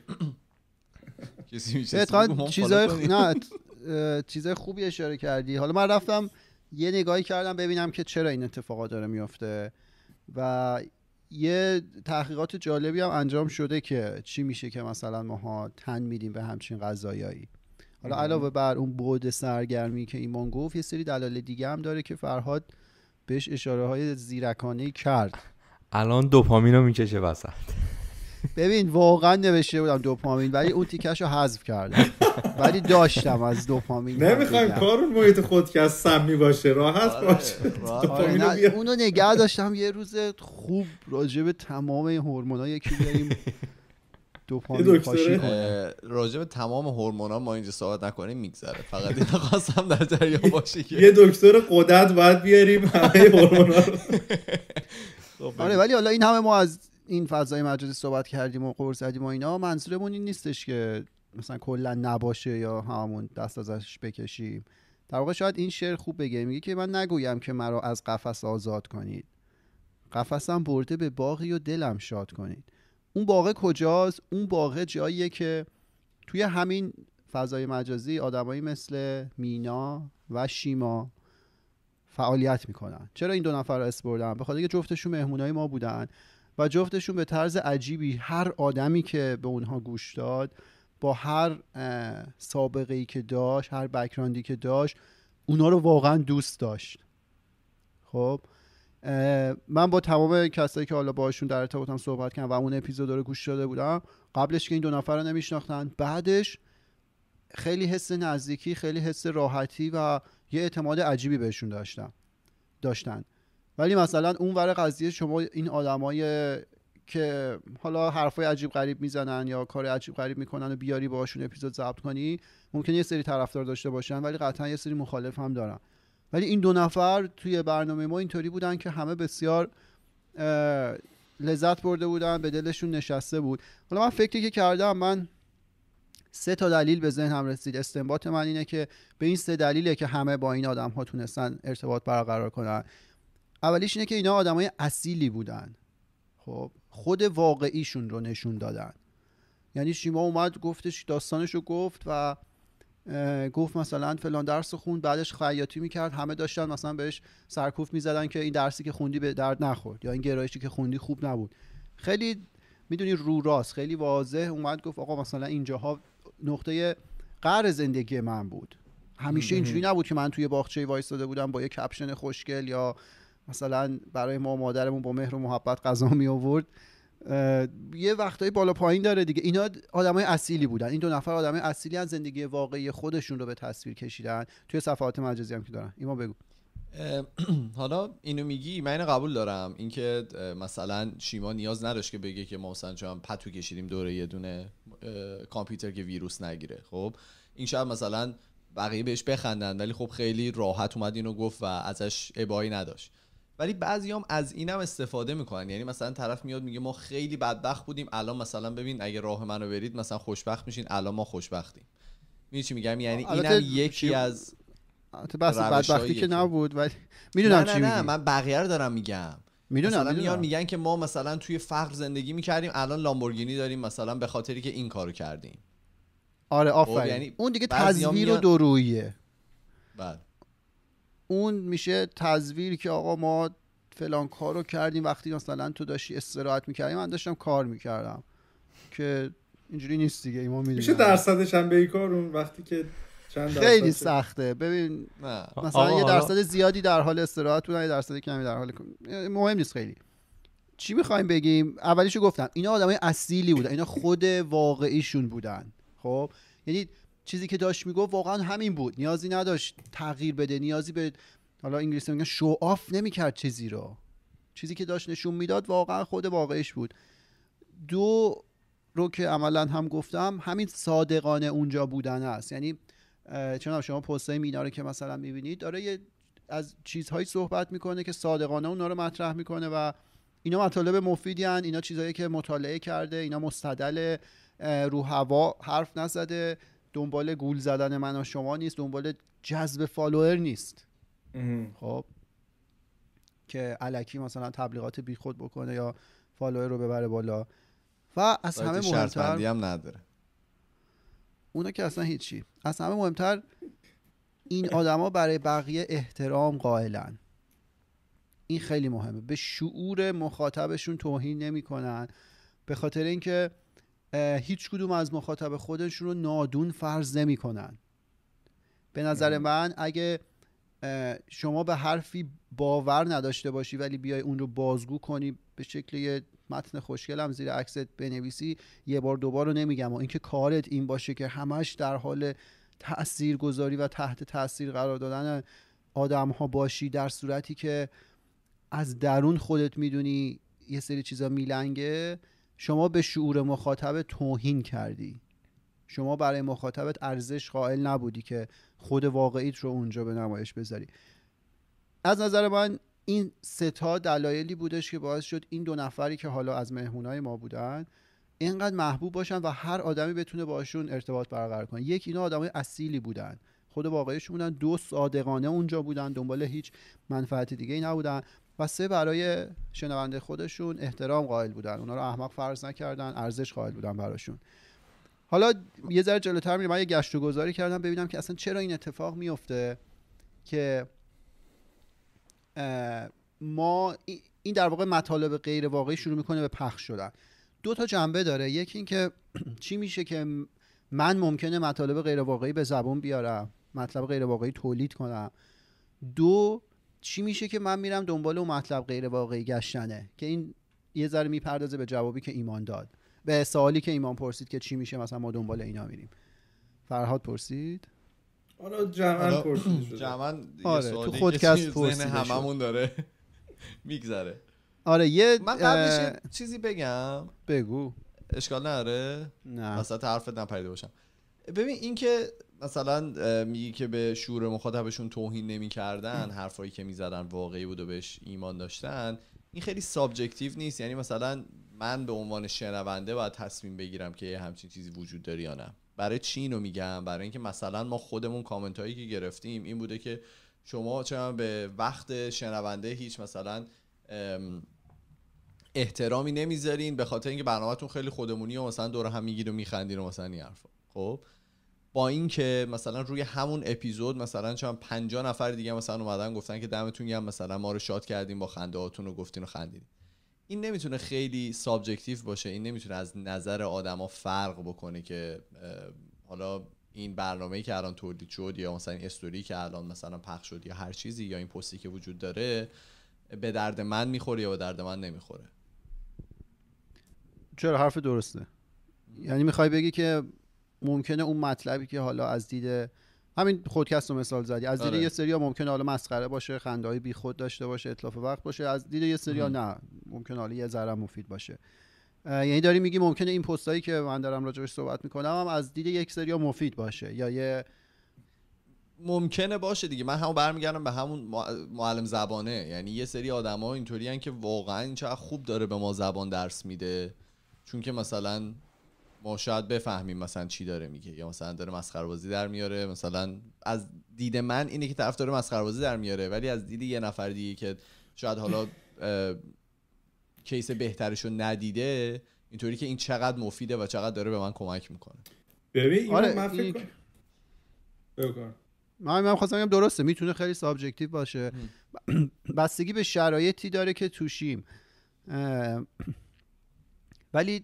چیزای چیز خوبی اشاره کردی حالا من رفتم یه نگاهی کردم ببینم که چرا این اتفاقات داره میافته؟ و یه تحقیقات جالبی هم انجام شده که چی میشه که مثلا ماها تن میدیم به همچین غذایایی حالا علاوه بر اون بود سرگرمی که ایمان گفت یه سری دلایل دیگه هم داره که فرهاد بهش اشاره های زیرکانه کرد الان دوپامین رو میکشه وسط ببین واقعا نوشته بودم دوپامین ولی اون تیکش رو حذف کردم ولی داشتم از دوپامین نمیخوایم کارون محیط از سمی باشه راحت آره، باشه آره. اونو نگه داشتم یه روز خوب راجب تمام این هورمونا یکی بیاریم راجع به تمام ها ما اینجا صحبت نکنیم میگذره فقط این خواستم در جریان باشی یه دکتر قدرت باید بیاریم همه ها رو (laughs) آره ولی حالا این همه ما از این فضای مجازی صحبت کردیم و قرض زدیم و اینا منظورمون این نیستش که مثلا کلا نباشه یا همون دست ازش بکشیم در واقع شاید این شعر خوب بگه میگه که من نگویم که مرا از قفس آزاد کنید قفسم برده به باغی و دلم شاد کنید اون باغ کجاست اون باغ جاییه که توی همین فضای مجازی آدمایی مثل مینا و شیما فعالیت میکنن چرا این دو نفر رو اسم به خاطر که جفتشون مهمونای ما بودن و جفتشون به طرز عجیبی هر آدمی که به اونها گوش داد با هر سابقه ای که داشت هر بکراندی که داشت اونها رو واقعا دوست داشت خب من با تمام کسایی که حالا باشون در ارتباطم صحبت کردم و اون اپیزود رو گوش داده بودم قبلش که این دو نفر رو نمیشناختن بعدش خیلی حس نزدیکی خیلی حس راحتی و یه اعتماد عجیبی بهشون داشتم داشتن ولی مثلا اون ور قضیه شما این آدمای که حالا حرفای عجیب غریب میزنن یا کار عجیب غریب میکنن و بیاری باشون اپیزود ضبط کنی ممکن یه سری طرفدار داشته باشن ولی قطعا یه سری مخالف هم دارن ولی این دو نفر توی برنامه ما اینطوری بودن که همه بسیار لذت برده بودن به دلشون نشسته بود حالا من فکری که کردم من سه تا دلیل به ذهن هم رسید استنباط من اینه که به این سه دلیله که همه با این آدم ها تونستن ارتباط برقرار کنن اولیش اینه که اینا آدمای اصیلی بودن خب خود واقعیشون رو نشون دادن یعنی شیما اومد گفتش داستانش رو گفت و گفت مثلا فلان درس خون بعدش خیاطی میکرد همه داشتن مثلا بهش سرکوف میزدن که این درسی که خوندی به درد نخورد یا این گرایشی که خوندی خوب نبود خیلی میدونی رو راست خیلی واضح اومد گفت آقا مثلا اینجاها نقطه قر زندگی من بود همیشه اینجوری نبود که من توی باغچه وایستاده بودم با یه کپشن خوشگل یا مثلا برای ما مادرمون با مهر و محبت غذا می آورد یه وقتایی بالا پایین داره دیگه اینا آدمای اصیلی بودن این دو نفر آدمای اصیلی از زندگی واقعی خودشون رو به تصویر کشیدن توی صفحات مجازی هم که دارن ایما بگو (clears throat) حالا اینو میگی من اینو قبول دارم اینکه مثلا شیما نیاز نداشت که بگه که ما مثلا چون پتو کشیدیم دوره یه دونه کامپیوتر که ویروس نگیره خب این شب مثلا بقیه بهش بخندن ولی خب خیلی راحت اومد اینو گفت و ازش ابایی نداشت ولی هم از اینم استفاده میکنن یعنی مثلا طرف میاد میگه ما خیلی بدبخت بودیم الان مثلا ببین اگه راه منو برید مثلا خوشبخت میشین الان ما خوشبختیم میدونی چی میگم یعنی اینم یکی از بس بدبختی که نبود ولی میدونم چی نه من بقیه رو دارم میگم میدونم میان میگن که ما مثلا توی فقر زندگی میکردیم الان لامبورگینی داریم مثلا به خاطری که این کارو کردیم آره خب، آفرین یعنی اون دیگه تزویر و درویه بله. اون میشه تزویر که آقا ما فلان کار رو کردیم وقتی مثلا تو داشتی استراحت میکردیم من داشتم کار میکردم که اینجوری نیست دیگه ایمان میدونم میشه درصدش هم به این کار اون وقتی که چند خیلی سخته ببین نه. مثلا آه. یه درصد زیادی در حال استراحت بودن یه درصد کمی در حال مهم نیست خیلی چی میخوایم بگیم اولیشو گفتم اینا آدمای اصیلی بودن اینا خود واقعیشون بودن خب یعنی چیزی که داشت میگفت واقعا همین بود نیازی نداشت تغییر بده نیازی به حالا انگلیسی میگن شو آف نمیکرد چیزی رو چیزی که داشت نشون میداد واقعا خود واقعش بود دو رو که عملا هم گفتم همین صادقانه اونجا بودن است یعنی چون شما پستای مینا رو که مثلا میبینید داره یه از چیزهایی صحبت میکنه که صادقانه اونا رو مطرح میکنه و اینا مطالب مفیدی هن. اینا چیزهایی که مطالعه کرده اینا مستدل رو هوا حرف نزده دنبال گول زدن من و شما نیست دنبال جذب فالوور نیست خب که علکی مثلا تبلیغات بیخود بکنه یا فالوور رو ببره بالا و از همه مهمتر هم نداره اونا که اصلا هیچی از همه مهمتر این آدما برای بقیه احترام قائلن این خیلی مهمه به شعور مخاطبشون توهین نمیکنن به خاطر اینکه هیچ کدوم از مخاطب خودشون رو نادون فرض نمیکنن به نظر بله. من اگه شما به حرفی باور نداشته باشی ولی بیای اون رو بازگو کنی به شکل یه متن خوشگل زیر عکست بنویسی یه بار دوبار رو نمیگم و اینکه کارت این باشه که همش در حال تأثیر گذاری و تحت تاثیر قرار دادن آدم ها باشی در صورتی که از درون خودت میدونی یه سری چیزا میلنگه شما به شعور مخاطب توهین کردی شما برای مخاطبت ارزش قائل نبودی که خود واقعیت رو اونجا به نمایش بذاری از نظر من این ستا دلایلی بودش که باعث شد این دو نفری که حالا از مهمونای ما بودن اینقدر محبوب باشن و هر آدمی بتونه باشون ارتباط برقرار کنه یک اینا آدمای اصیلی بودن خود واقعیشون بودن دو صادقانه اونجا بودن دنبال هیچ منفعت دیگه ای نبودن و سه برای شنونده خودشون احترام قائل بودن اونا رو احمق فرض نکردن ارزش قائل بودن براشون حالا یه ذره جلوتر میرم من یه گشت و گذاری کردم ببینم که اصلا چرا این اتفاق میفته که ما این در واقع مطالب غیر واقعی شروع میکنه به پخش شدن دو تا جنبه داره یکی اینکه (clears throat) چی میشه که من ممکنه مطالب غیر واقعی به زبون بیارم مطلب غیر واقعی تولید کنم دو چی میشه که من میرم دنبال اون مطلب غیر واقعی گشتنه که این یه ذره میپردازه به جوابی که ایمان داد به سوالی که ایمان پرسید که چی میشه مثلا ما دنبال اینا میریم فرهاد پرسید آره، حالا جمعن پرسید جمعن آره تو از پرسید هممون داره (laughs) میگذره آره یه من قبلش اه... چیزی بگم بگو اشکال نداره نه اصلا حرفت نپریده باشم ببین این که مثلا میگی که به شور مخاطبشون توهین نمیکردن حرفایی که میزدن واقعی بود و بهش ایمان داشتن این خیلی سابجکتیو نیست یعنی مثلا من به عنوان شنونده باید تصمیم بگیرم که همچین چیزی وجود داره یا نه برای چی اینو میگم برای اینکه مثلا ما خودمون کامنت هایی که گرفتیم این بوده که شما چرا به وقت شنونده هیچ مثلا احترامی نمیذارین به خاطر اینکه برنامهتون خیلی خودمونی و مثلا دور هم میگیرین و میخندین و مثلا این حرفا خب با اینکه مثلا روی همون اپیزود مثلا چند 50 نفر دیگه مثلا اومدن گفتن که دمتون گرم مثلا ما رو شاد کردیم با خنده هاتون رو گفتین و خندیدین این نمیتونه خیلی سابجکتیو باشه این نمیتونه از نظر آدما فرق بکنه که حالا این برنامه که الان تولید شد یا مثلا این استوری که الان مثلا پخش شد یا هر چیزی یا این پستی که وجود داره به درد من میخوره یا به درد من نمیخوره چرا حرف درسته یعنی میخوای بگی که ممکنه اون مطلبی که حالا از دید همین خودکست رو مثال زدی از دید آره. یه سری ها ممکنه حالا مسخره باشه خنده های بی خود داشته باشه اطلاف وقت باشه از دید یه سری ها نه ممکنه حالا یه ذره مفید باشه یعنی داری میگی ممکنه این پستایی که من دارم راجعش صحبت میکنم هم از دید یک سری ها مفید باشه یا یه ممکنه باشه دیگه من همون برمیگردم به همون معلم زبانه یعنی یه سری آدما اینطوریان که واقعا چقدر خوب داره به ما زبان درس میده چون که مثلا ما شاید بفهمیم مثلا چی داره میگه یا مثلا داره مسخره بازی در میاره مثلا از دید من اینه که طرف داره مسخره بازی در میاره ولی از دید یه نفر دیگه که شاید حالا کیس بهترشو ندیده اینطوری که این چقدر مفیده و چقدر داره به من کمک میکنه ببین آره من فکر کن... من خواستم درسته میتونه خیلی سابجکتیو باشه (clears throat) بستگی به شرایطی داره که توشیم ولی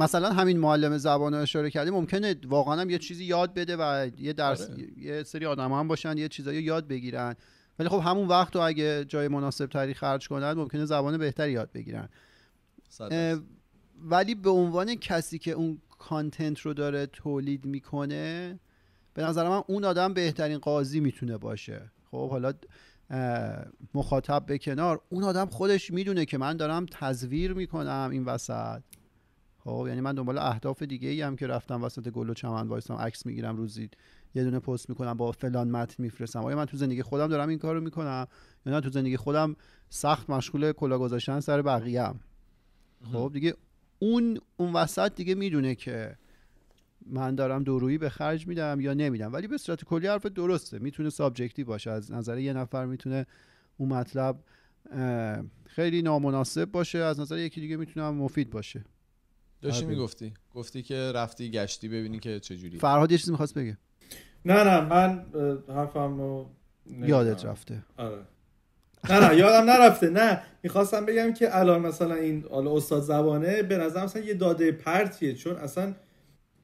مثلا همین معلم زبان رو اشاره کردیم ممکنه واقعا هم یه چیزی یاد بده و یه درس آره. یه سری آدم هم باشن یه چیزایی یاد بگیرن ولی خب همون وقت رو اگه جای مناسب تری خرج کنن ممکنه زبان بهتری یاد بگیرن ولی به عنوان کسی که اون کانتنت رو داره تولید میکنه به نظر من اون آدم بهترین قاضی میتونه باشه خب حالا مخاطب به کنار اون آدم خودش میدونه که من دارم تزویر میکنم این وسط خب یعنی من دنبال اهداف دیگه ای هم که رفتم وسط گل و چمن وایستم عکس میگیرم روزی یه دونه پست میکنم با فلان متن میفرستم آیا من تو زندگی خودم دارم این کارو میکنم یا نه تو زندگی خودم سخت مشغول کلا گذاشتن سر بقیه خب دیگه اون اون وسط دیگه میدونه که من دارم دورویی به خرج میدم یا نمیدم ولی به صورت کلی حرف درسته میتونه سابجکتی باشه از نظر یه نفر میتونه اون مطلب خیلی نامناسب باشه از نظر یکی دیگه میتونه مفید باشه داشتی آره. میگفتی گفتی که رفتی گشتی ببینی که چجوری فرهاد یه چیزی میخواست بگه نه نه من حرفم رو یادت رفته آره نه نه یادم نرفته نه میخواستم بگم که الان مثلا این حالا استاد زبانه به نظر مثلا یه داده پرتیه چون اصلا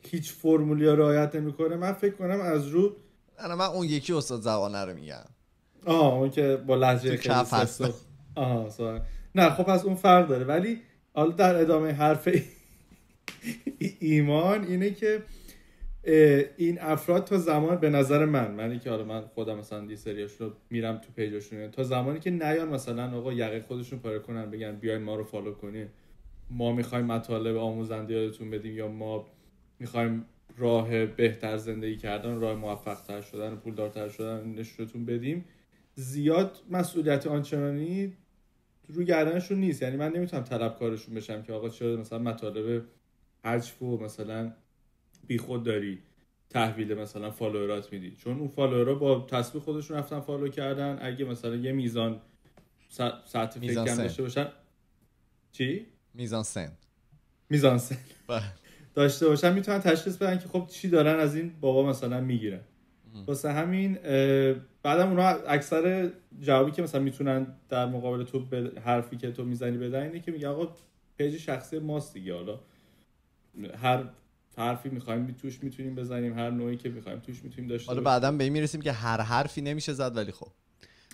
هیچ فرمولی رعایت نمیکنه من فکر کنم از رو نه من اون یکی استاد زبانه رو میگم آه اون که با لحجه خیلی آها نه خب از اون فرق داره ولی حالا در ادامه حرف ایمان اینه که این افراد تا زمان به نظر من من که حالا من خودم مثلا دی رو میرم تو پیجاشون تا زمانی که نیان مثلا آقا یقه خودشون پاره کنن بگن بیاین ما رو فالو کنین ما میخوایم مطالب آموزنده یادتون بدیم یا ما میخوایم راه بهتر زندگی کردن راه تر شدن و پولدارتر شدن نشونتون بدیم زیاد مسئولیت آنچنانی رو گردنشون نیست یعنی من نمیتونم طلبکارشون بشم که آقا چرا مثلا مطالب چی و مثلا بیخود داری تحویل مثلا فالوورات میدی چون اون فالوورا با تصویر خودشون رفتن فالو کردن اگه مثلا یه میزان ساعت فکر داشته باشن چی میزان سن میزان سن (laughs) بله. داشته باشن میتونن تشخیص بدن که خب چی دارن از این بابا مثلا میگیرن واسه همین بعدم اونا اکثر جوابی که مثلا میتونن در مقابل تو حرفی که تو میزنی بدن اینه که میگه آقا پیج شخصی ماست دیگه حالا هر حرفی میخوایم توش میتونیم بزنیم هر نوعی که میخوایم توش میتونیم داشته حالا بعدا به این میرسیم که هر حرفی نمیشه زد ولی خب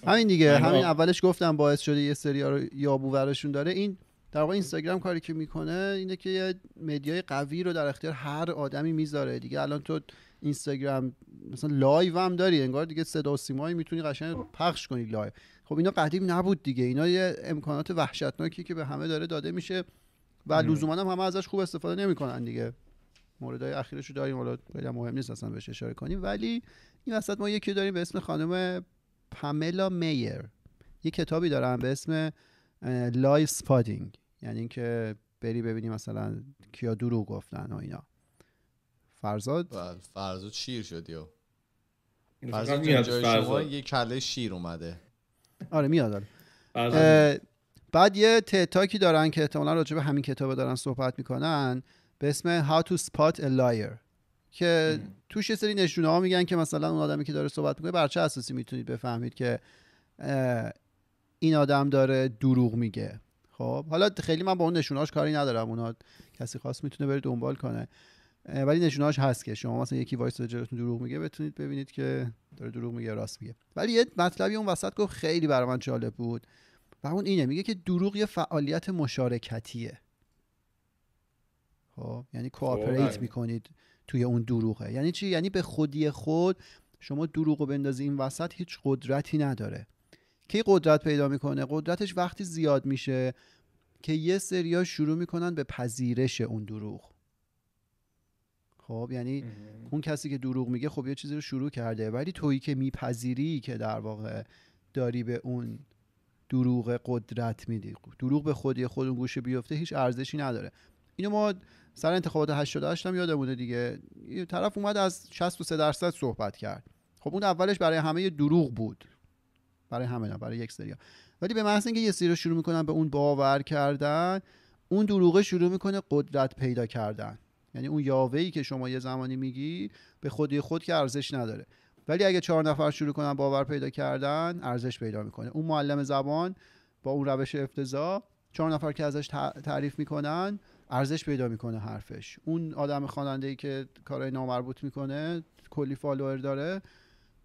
همین دیگه همین اولش گفتم باعث شده یه سری رو یابو داره این در واقع اینستاگرام کاری که میکنه اینه که یه مدیای قوی رو در اختیار هر آدمی میذاره دیگه الان تو اینستاگرام مثلا لایو هم داری انگار دیگه صدا و سیمایی میتونی قشنگ پخش کنی لایو خب اینا قدیم نبود دیگه اینا یه امکانات وحشتناکی که به همه داره داده میشه و لزوما هم همه ازش خوب استفاده نمیکنن دیگه موردهای اخیرش رو داریم حالا خیلی مهم نیست اصلا بهش اشاره کنیم ولی این وسط ما یکی داریم به اسم خانم پاملا میر یه کتابی دارم به اسم لایف یعنی اینکه بری ببینی مثلا کیا دورو گفتن و اینا فرزاد بله، فرزاد شیر شدی و فرزاد یه کله شیر اومده آره میاد آره بعد یه تتاکی دارن که احتمالا راجع به همین کتاب دارن صحبت میکنن به اسم How to Spot a Liar که توش یه سری نشونه ها میگن که مثلا اون آدمی که داره صحبت میکنه بر چه اساسی میتونید بفهمید که این آدم داره دروغ میگه خب حالا خیلی من با اون نشونهاش کاری ندارم اونا کسی خواست میتونه بره دنبال کنه ولی نشونهاش هست که شما مثلا یکی وایس جلوتون دروغ میگه بتونید ببینید که داره دروغ میگه راست میگه ولی یه مطلبی اون وسط گفت خیلی برای من جالب بود و اون اینه میگه که دروغ یه فعالیت مشارکتیه خب یعنی خب، کوآپریت بله. میکنید توی اون دروغه یعنی چی یعنی به خودی خود شما دروغ رو بندازی این وسط هیچ قدرتی نداره کی قدرت پیدا میکنه قدرتش وقتی زیاد میشه که یه سریا شروع میکنن به پذیرش اون دروغ خب یعنی اون کسی که دروغ میگه خب یه چیزی رو شروع کرده ولی تویی که میپذیری که در واقع داری به اون دروغ قدرت میدی دروغ به خودی خود اون گوشه بیفته هیچ ارزشی نداره اینو ما سر انتخابات 88 هم یادمونه دیگه یه طرف اومد از 63 درصد صحبت کرد خب اون اولش برای همه دروغ بود برای همه نه برای یک سریا ولی به محض اینکه یه سری رو شروع میکنن به اون باور کردن اون دروغه شروع میکنه قدرت پیدا کردن یعنی اون یاوهی که شما یه زمانی میگی به خودی خود که ارزش نداره ولی اگه چهار نفر شروع کنن باور پیدا کردن ارزش پیدا میکنه اون معلم زبان با اون روش افتضاح چهار نفر که ازش تعریف میکنن ارزش پیدا میکنه حرفش اون آدم خواننده ای که کارهای نامربوط میکنه کلی فالوور داره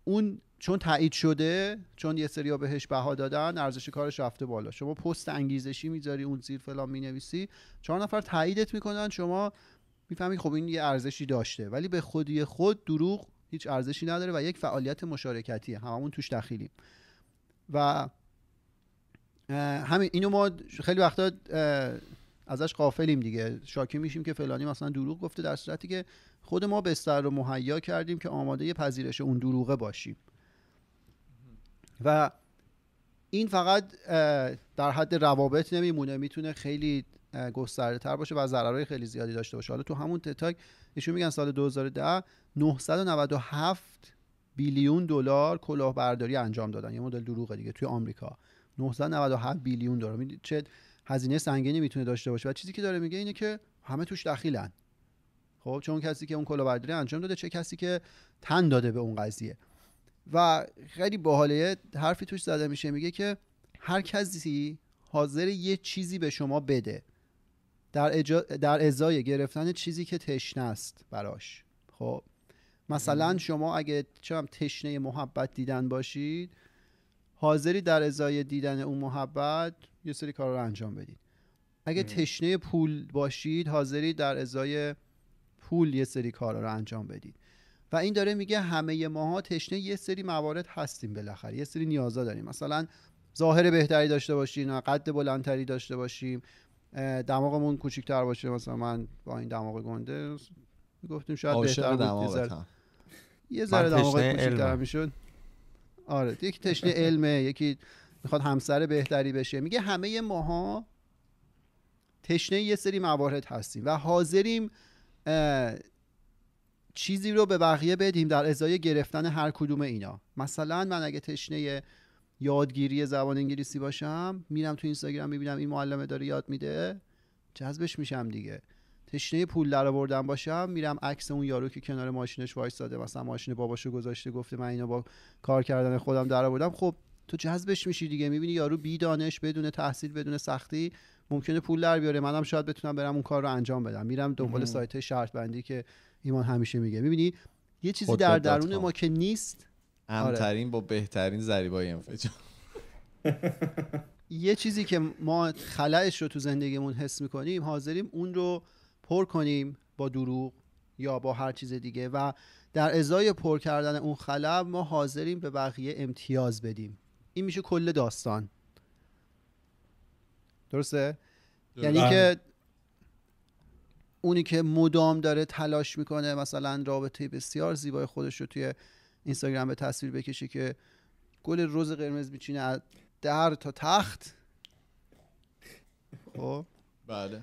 اون چون تایید شده چون یه سری ها بهش بها دادن ارزش کارش رفته بالا شما پست انگیزشی میذاری اون زیر فلان مینویسی چهار نفر تاییدت میکنن شما میفهمی خب این یه ارزشی داشته ولی به خودی خود دروغ هیچ ارزشی نداره و یک فعالیت مشارکتی هممون توش دخیلیم و همین اینو ما خیلی وقتا ازش قافلیم دیگه شاکی میشیم که فلانی مثلا دروغ گفته در صورتی که خود ما بستر رو مهیا کردیم که آماده پذیرش اون دروغه باشیم و این فقط در حد روابط نمیمونه میتونه خیلی گسترده تر باشه و ضررهای خیلی زیادی داشته باشه حالا تو همون تتاک ایشون میگن سال 2010 997 بیلیون دلار کلاهبرداری انجام دادن یه مدل دروغه دیگه توی آمریکا 997 بیلیون دلار چه هزینه سنگینی میتونه داشته باشه و چیزی که داره میگه اینه که همه توش دخیلن خب چون کسی که اون کلاهبرداری انجام داده چه کسی که تن داده به اون قضیه و خیلی باحاله حرفی توش زده میشه میگه که هر کسی حاضر یه چیزی به شما بده در, اجا... در ازای گرفتن چیزی که تشنه است براش خب مثلا شما اگه هم تشنه محبت دیدن باشید حاضری در ازای دیدن اون محبت یه سری کار رو انجام بدید اگه تشنه پول باشید حاضری در ازای پول یه سری کارا رو انجام بدید و این داره میگه همه ماها تشنه یه سری موارد هستیم بالاخره یه سری نیازا داریم مثلا ظاهر بهتری داشته باشیم قد بلندتری داشته باشیم دماغمون کوچیک‌تر باشه مثلا من با این دماغ گنده گفتیم شاید بهتر بود یه ذره دماغ کوچیک‌تر میشد آره یک تشنه علمه یکی میخواد همسر بهتری بشه میگه همه ماها تشنه یه سری موارد هستیم و حاضریم چیزی رو به بقیه بدیم در ازای گرفتن هر کدوم اینا مثلا من اگه تشنه یادگیری زبان انگلیسی باشم میرم تو اینستاگرام میبینم این معلمه داره یاد میده جذبش میشم دیگه تشنه پول درآوردن باشم میرم عکس اون یارو که کنار ماشینش وایساده مثلا ماشین باباشو گذاشته گفته من اینو با کار کردن خودم آوردم خب تو جذبش میشی دیگه میبینی یارو بی دانش بدون تحصیل بدون سختی ممکنه پول در بیاره منم شاید بتونم برم اون کار رو انجام بدم میرم دنبال سایت شرط بندی که ایمان همیشه میگه میبینی یه چیزی در درون ما که نیست همترین آره. با بهترین زریبای انفجار (laughs) یه چیزی که ما خلعش رو تو زندگیمون حس میکنیم حاضریم اون رو پر کنیم با دروغ یا با هر چیز دیگه و در ازای پر کردن اون خلع ما حاضریم به بقیه امتیاز بدیم این میشه کل داستان درسته؟ یعنی بله. که اونی که مدام داره تلاش میکنه مثلا رابطه بسیار زیبای خودش رو توی اینستاگرام به تصویر بکشه که گل روز قرمز میچینه از در تا تخت خب بله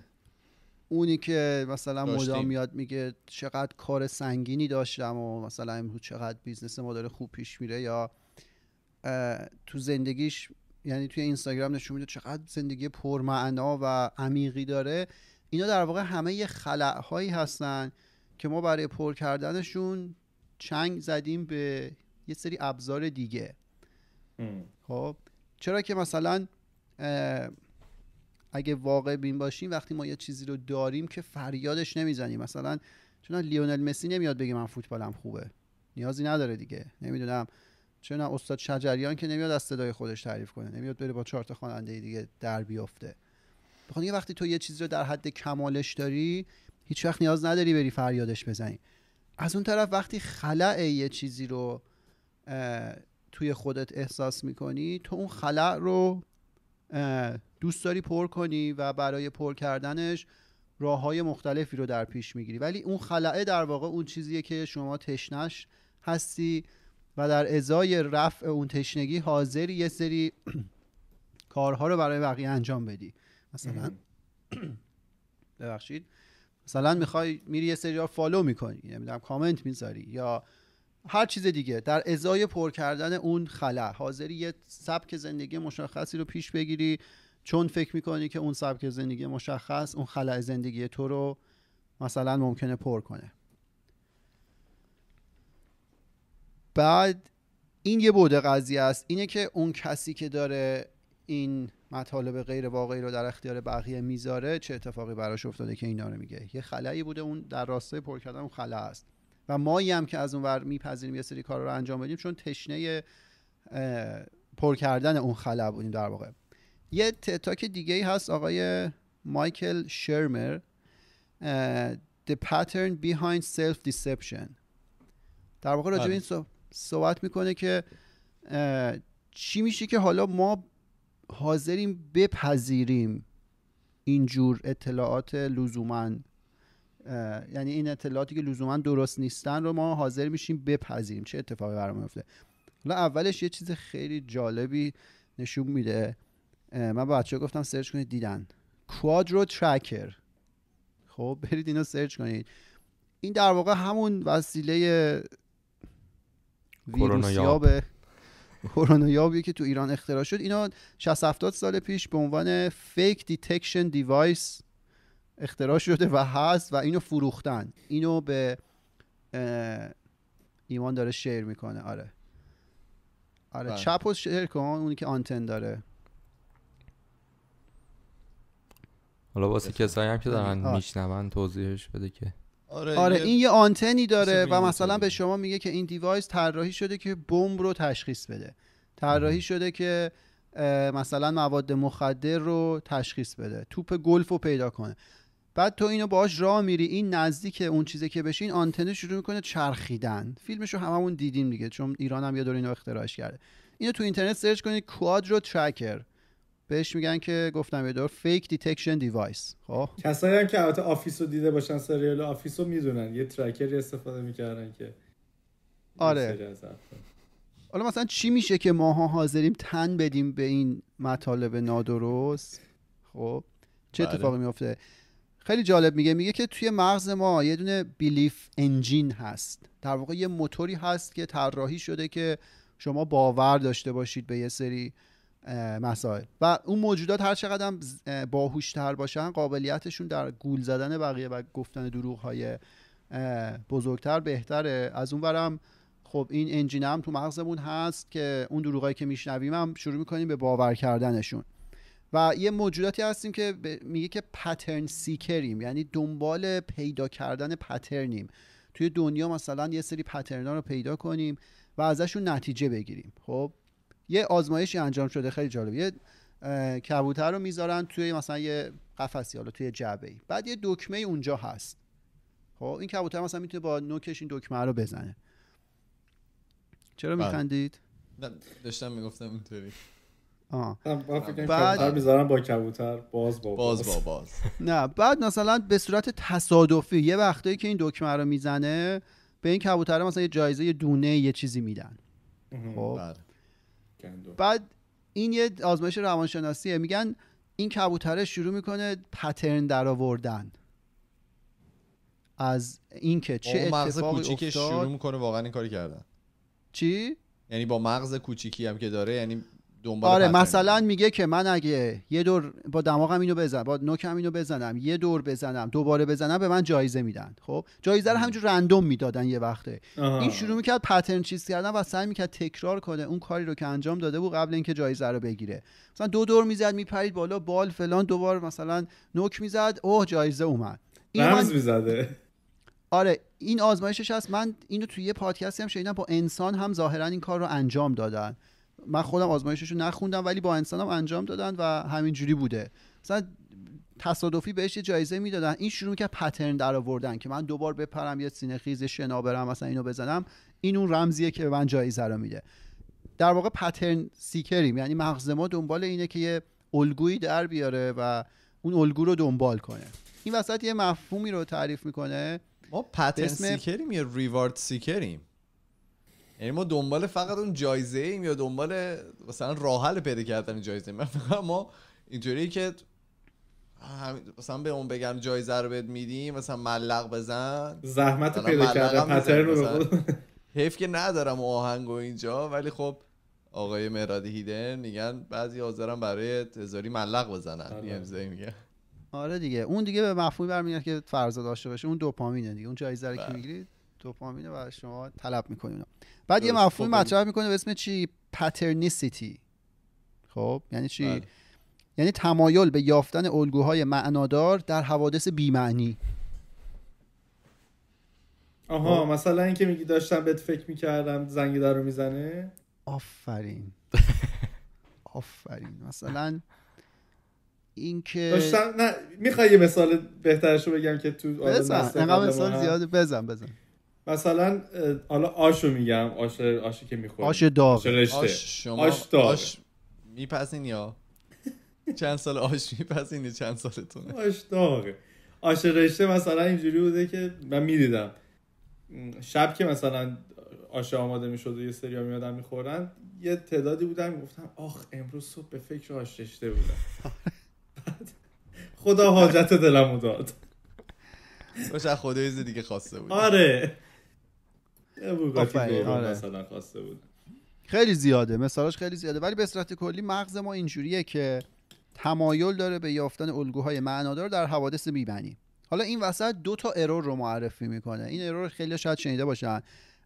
اونی که مثلا مدام میاد میگه چقدر کار سنگینی داشتم و مثلا امروز چقدر بیزنس ما داره خوب پیش میره یا تو زندگیش یعنی توی اینستاگرام نشون میده چقدر زندگی پرمعنا و عمیقی داره اینا در واقع همه یه هایی هستن که ما برای پر کردنشون چنگ زدیم به یه سری ابزار دیگه خب چرا که مثلا اگه واقع بین باشیم وقتی ما یه چیزی رو داریم که فریادش نمیزنیم مثلا چون لیونل مسی نمیاد بگه من فوتبالم خوبه نیازی نداره دیگه نمیدونم چون استاد شجریان که نمیاد از صدای خودش تعریف کنه نمیاد بره با چهار تا خواننده دیگه در بیفته یه وقتی تو یه چیزی رو در حد کمالش داری هیچ وقت نیاز نداری بری فریادش بزنی از اون طرف وقتی خلع یه چیزی رو توی خودت احساس میکنی تو اون خلع رو دوست داری پر کنی و برای پر کردنش راه های مختلفی رو در پیش میگیری ولی اون خلعه در واقع اون چیزیه که شما تشنش هستی و در ازای رفع اون تشنگی حاضری یه سری (clears throat) کارها رو برای بقیه انجام بدی مثلا (clears throat) ببخشید مثلا میخوای میری یه سری فالو میکنی نمیدونم یعنی کامنت میذاری یا هر چیز دیگه در ازای پر کردن اون خلا حاضری یه سبک زندگی مشخصی رو پیش بگیری چون فکر میکنی که اون سبک زندگی مشخص اون خلع زندگی تو رو مثلا ممکنه پر کنه بعد این یه بوده قضیه است اینه که اون کسی که داره این مطالب غیر واقعی رو در اختیار بقیه میذاره چه اتفاقی براش افتاده که اینا رو میگه یه خلایی بوده اون در راستای پر کردن اون خلا است و مایی هم که از اون ور میپذیریم یه سری کار رو انجام بدیم چون تشنه پر کردن اون خلا بودیم در واقع یه تتاک دیگه ای هست آقای مایکل شرمر The Pattern Behind Self Deception در واقع راجع به بله. این صحبت میکنه که چی میشه که حالا ما حاضریم بپذیریم اینجور اطلاعات لزوما یعنی این اطلاعاتی که لزوما درست نیستن رو ما حاضر میشیم بپذیریم چه اتفاقی برام میفته حالا اولش یه چیز خیلی جالبی نشون میده من به بچه گفتم سرچ کنید دیدن کوادرو تریکر خب برید اینو سرچ کنید این در واقع همون وسیله ویروسیابه کرونا یابی که تو ایران اختراع شد اینا 60 70 سال پیش به عنوان فیک دیتکشن دیوایس اختراع شده و هست و اینو فروختن اینو به ایمان داره شیر میکنه آره آره بله. چپ شیر کن اونی که آنتن داره حالا واسه کسایی هم که دارن آره. میشنون توضیحش بده که آره, آره، این یه آنتنی داره و مثلا به شما میگه که این دیوایس طراحی شده که بمب رو تشخیص بده طراحی شده که مثلا مواد مخدر رو تشخیص بده توپ گلف رو پیدا کنه بعد تو اینو باهاش راه میری این نزدیک اون چیزی که بشین آنتن شروع میکنه چرخیدن فیلمش رو هممون دیدیم دیگه چون ایران هم یه دور اینو اختراعش کرده اینو تو اینترنت سرچ کنید کوادرو ترکر بهش میگن که گفتم یه دور فیک دیتکشن دیوایس خب کسایی هم که آفیس رو دیده باشن سریال آفیس رو میدونن یه ترکری استفاده میکردن که آره حالا مثلا چی میشه که ماها حاضریم تن بدیم به این مطالب نادرست خب چه بله. اتفاقی میفته خیلی جالب میگه میگه که توی مغز ما یه دونه بیلیف انجین هست در واقع یه موتوری هست که طراحی شده که شما باور داشته باشید به یه سری مسائل و اون موجودات هر چقدر باهوشتر باشن قابلیتشون در گول زدن بقیه و گفتن دروغ های بزرگتر بهتره از اون خب این انجین هم تو مغزمون هست که اون دروغایی که میشنویم هم شروع میکنیم به باور کردنشون و یه موجوداتی هستیم که میگه که پترن سیکریم یعنی دنبال پیدا کردن پترنیم توی دنیا مثلا یه سری پترنا رو پیدا کنیم و ازشون نتیجه بگیریم خب یه آزمایشی انجام شده خیلی جالب یه کبوتر رو میذارن توی مثلا یه قفسی حالا توی جعبه ای بعد یه دکمه اونجا هست خب این کبوتر مثلا میتونه با نوکش این دکمه رو بزنه چرا بله. میخندید داشتم میگفتم اینطوری بعد میذارن با کبوتر باز با باز, باز با باز (laughs) نه بعد مثلا به صورت تصادفی یه وقتایی که این دکمه رو میزنه به این کبوتر مثلا یه جایزه یه دونه یه چیزی میدن خب بله. بعد این یه آزمایش روانشناسیه میگن این کبوتره شروع میکنه پترن آوردن از اینکه چه اتفاقی کوچیکش شروع میکنه واقعا این کاری کردن چی یعنی با مغز کوچیکی هم که داره یعنی آره مثلا میگه که من اگه یه دور با دماغم اینو بزنم با نوکم اینو بزنم یه دور بزنم دوباره بزنم به من جایزه میدن خب جایزه رو همینجور رندوم میدادن یه وقته این شروع میکرد پترن چیز کردن و سعی میکرد تکرار کنه اون کاری رو که انجام داده بود قبل اینکه جایزه رو بگیره مثلا دو دور میزد میپرید بالا بال فلان دوبار مثلا نوک میزد اوه جایزه اومد آره این آزمایشش هست من اینو توی یه پادکستی هم شنیدم با انسان هم ظاهرا این کار رو انجام دادن من خودم آزمایشش رو نخوندم ولی با انسانم انجام دادن و همینجوری بوده مثلا تصادفی بهش یه جایزه میدادن این شروع که پترن در آوردن که من دوبار بپرم یه سینه خیز شنا برم مثلا اینو بزنم این اون رمزیه که به من جایزه رو میده در واقع پترن سیکریم یعنی مغز ما دنبال اینه که یه الگویی در بیاره و اون الگو رو دنبال کنه این وسط یه مفهومی رو تعریف میکنه ما پترن سیکریم یا ریوارد سیکریم یعنی ما دنبال فقط اون جایزه ایم یا دنبال مثلا راحل پیدا کردن جایزه ایم من کها ما اینجوری که مثلا به اون بگم جایزه رو بهت میدیم مثلا ملق بزن زحمت پیدا کردن پتر رو حیف که ندارم و آهنگ و اینجا ولی خب آقای مرادی هیدن میگن بعضی آزارم برای تزاری ملق بزنن آره. میگه آره دیگه اون دیگه به مفهومی برمیاد که فرزاد عاشقش اون دوپامینه دیگه اون جایزه رو که بله. میگیرید دوپامین رو شما طلب میکنه بعد یه مفهوم مطرح میکنه به اسم چی پترنیسیتی خب یعنی چی بله. یعنی تمایل به یافتن الگوهای معنادار در حوادث بیمعنی آها آه. خب. مثلا اینکه میگی داشتم بهت فکر میکردم زنگ در رو میزنه آفرین (laughs) آفرین مثلا اینکه داشتم نه میخوای یه مثال بهترش رو بگم که تو بزن مثال زیاده بزن بزن مثلا حالا آشو میگم آش آشی که میخوری آش داغ آش شما آش داغ یا چند سال آش میپسین چند سالتونه آش داغ آش رشته مثلا اینجوری بوده که من میدیدم شب که مثلا آش آماده میشد و یه سری ها میادن میخورن یه تعدادی بودن گفتم آخ امروز صبح به فکر آش رشته بودم خدا حاجت دلمو داد باشه خدای دیگه خواسته بود آره آره. مثلا بود خیلی زیاده مثالاش خیلی زیاده ولی به صورت کلی مغز ما اینجوریه که تمایل داره به یافتن الگوهای معنادار در حوادث میبنی حالا این وسط دو تا ارور رو معرفی میکنه این ارور خیلی شاید شنیده باشن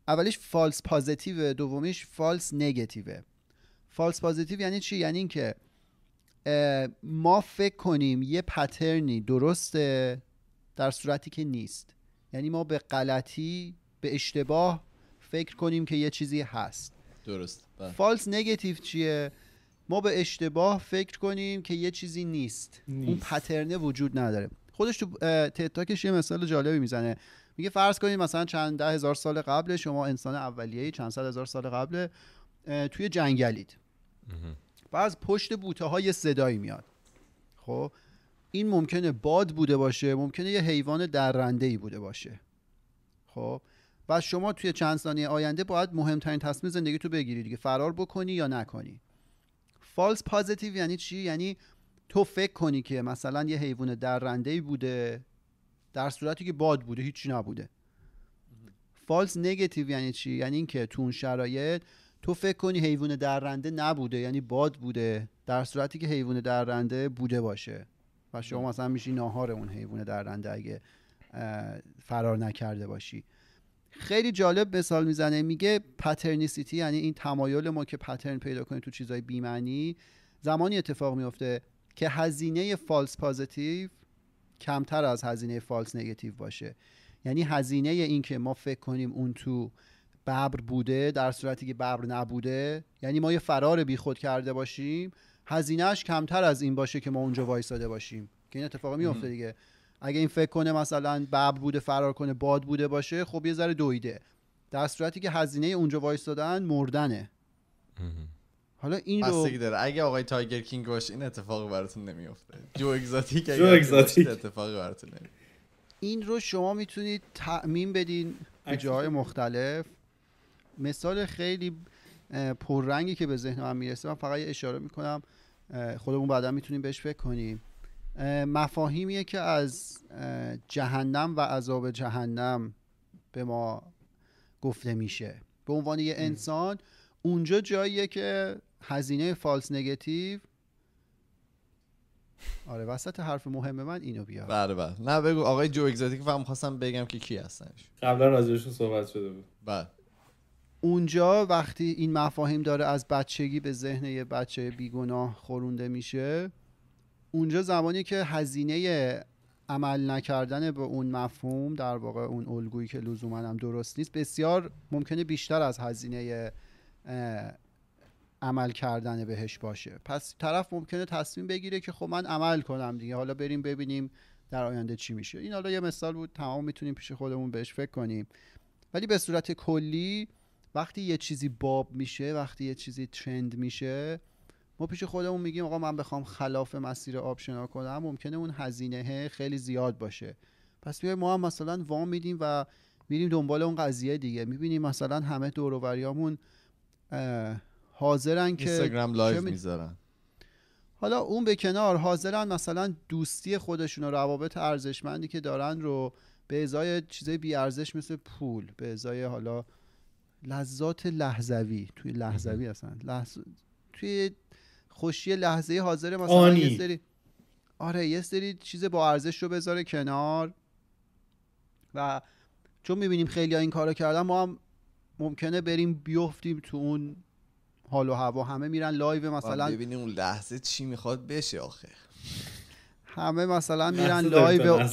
اولیش فالس پازیتیوه دومیش فالس نگتیوه فالس پازیتیو یعنی چی یعنی اینکه ما فکر کنیم یه پترنی درسته در صورتی که نیست یعنی ما به غلطی به اشتباه فکر کنیم که یه چیزی هست درست فالس بله. نگتیو چیه ما به اشتباه فکر کنیم که یه چیزی نیست, نیست. اون پترنه وجود نداره خودش تو تتاکش یه مثال جالبی میزنه میگه فرض کنید مثلا چند ده هزار سال قبل شما انسان اولیه چند صد هزار سال قبل توی جنگلید بعض پشت بوته های صدایی میاد خب این ممکنه باد بوده باشه ممکنه یه حیوان درنده ای بوده باشه خب و شما توی چند ثانیه آینده باید مهمترین تصمیم زندگی تو بگیری دیگه فرار بکنی یا نکنی فالس پازیتیو یعنی چی یعنی تو فکر کنی که مثلا یه حیوان درنده بوده در صورتی که باد بوده هیچی نبوده فالس نگتیو یعنی چی یعنی اینکه تو اون شرایط تو فکر کنی حیوان درنده نبوده یعنی باد بوده در صورتی که حیوان درنده بوده باشه و شما مثلا میشی ناهار اون حیوان درنده اگه فرار نکرده باشی خیلی جالب مثال میزنه میگه پترنیسیتی یعنی این تمایل ما که پترن پیدا کنیم تو چیزهای بیمعنی زمانی اتفاق میفته که هزینه فالس پازیتیو کمتر از هزینه فالس نگتیو باشه یعنی هزینه این که ما فکر کنیم اون تو ببر بوده در صورتی که ببر نبوده یعنی ما یه فرار بیخود کرده باشیم هزینهش کمتر از این باشه که ما اونجا وایساده باشیم که این اتفاق میفته دیگه اگه این فکر کنه مثلا ببر بوده فرار کنه باد بوده باشه خب یه ذره دویده در صورتی که هزینه اونجا دادن مردنه حالا این رو داره اگه آقای تایگر کینگ باشه این اتفاق براتون نمیفته جو اگزاتیک جو اتفاق براتون این رو شما میتونید تعمین بدین به جاهای مختلف مثال خیلی پررنگی که به ذهن من میرسه من فقط یه اشاره میکنم خودمون بعدا میتونیم بهش فکر کنیم مفاهیمیه که از جهنم و عذاب جهنم به ما گفته میشه به عنوان یه انسان اونجا جاییه که هزینه فالس نگتیو آره وسط حرف مهم من اینو بیار بله بله نه بگو آقای جو اگزاتیک فهم خواستم بگم که کی هستن. قبلا راجعشون صحبت شده بود بله اونجا وقتی این مفاهیم داره از بچگی به ذهن یه بچه بیگناه خورونده میشه اونجا زمانی که هزینه عمل نکردن به اون مفهوم در واقع اون الگویی که لزوما هم درست نیست بسیار ممکنه بیشتر از هزینه عمل کردن بهش باشه پس طرف ممکنه تصمیم بگیره که خب من عمل کنم دیگه حالا بریم ببینیم در آینده چی میشه این حالا یه مثال بود تمام میتونیم پیش خودمون بهش فکر کنیم ولی به صورت کلی وقتی یه چیزی باب میشه وقتی یه چیزی ترند میشه ما پیش خودمون میگیم آقا من بخوام خلاف مسیر آب شنا کنم ممکنه اون هزینه خیلی زیاد باشه پس بیای ما هم مثلا وام میدیم و میریم دنبال اون قضیه دیگه میبینیم مثلا همه دوروبریامون حاضرن که اینستاگرام لایو میذارن حالا اون به کنار حاضرن مثلا دوستی خودشون و روابط ارزشمندی که دارن رو به ازای چیزای بی ارزش مثل پول به ازای حالا لذات لحظوی توی لحظوی هستن لحظ... توی خوشی لحظه حاضر مثلا آنی. یه سری آره یه سری چیز با ارزش رو بذاره کنار و چون میبینیم خیلی ها این کارو کردن ما هم ممکنه بریم بیفتیم تو اون حال و هوا همه میرن لایو مثلا ببینیم اون لحظه چی میخواد بشه آخه همه مثلا میرن لایو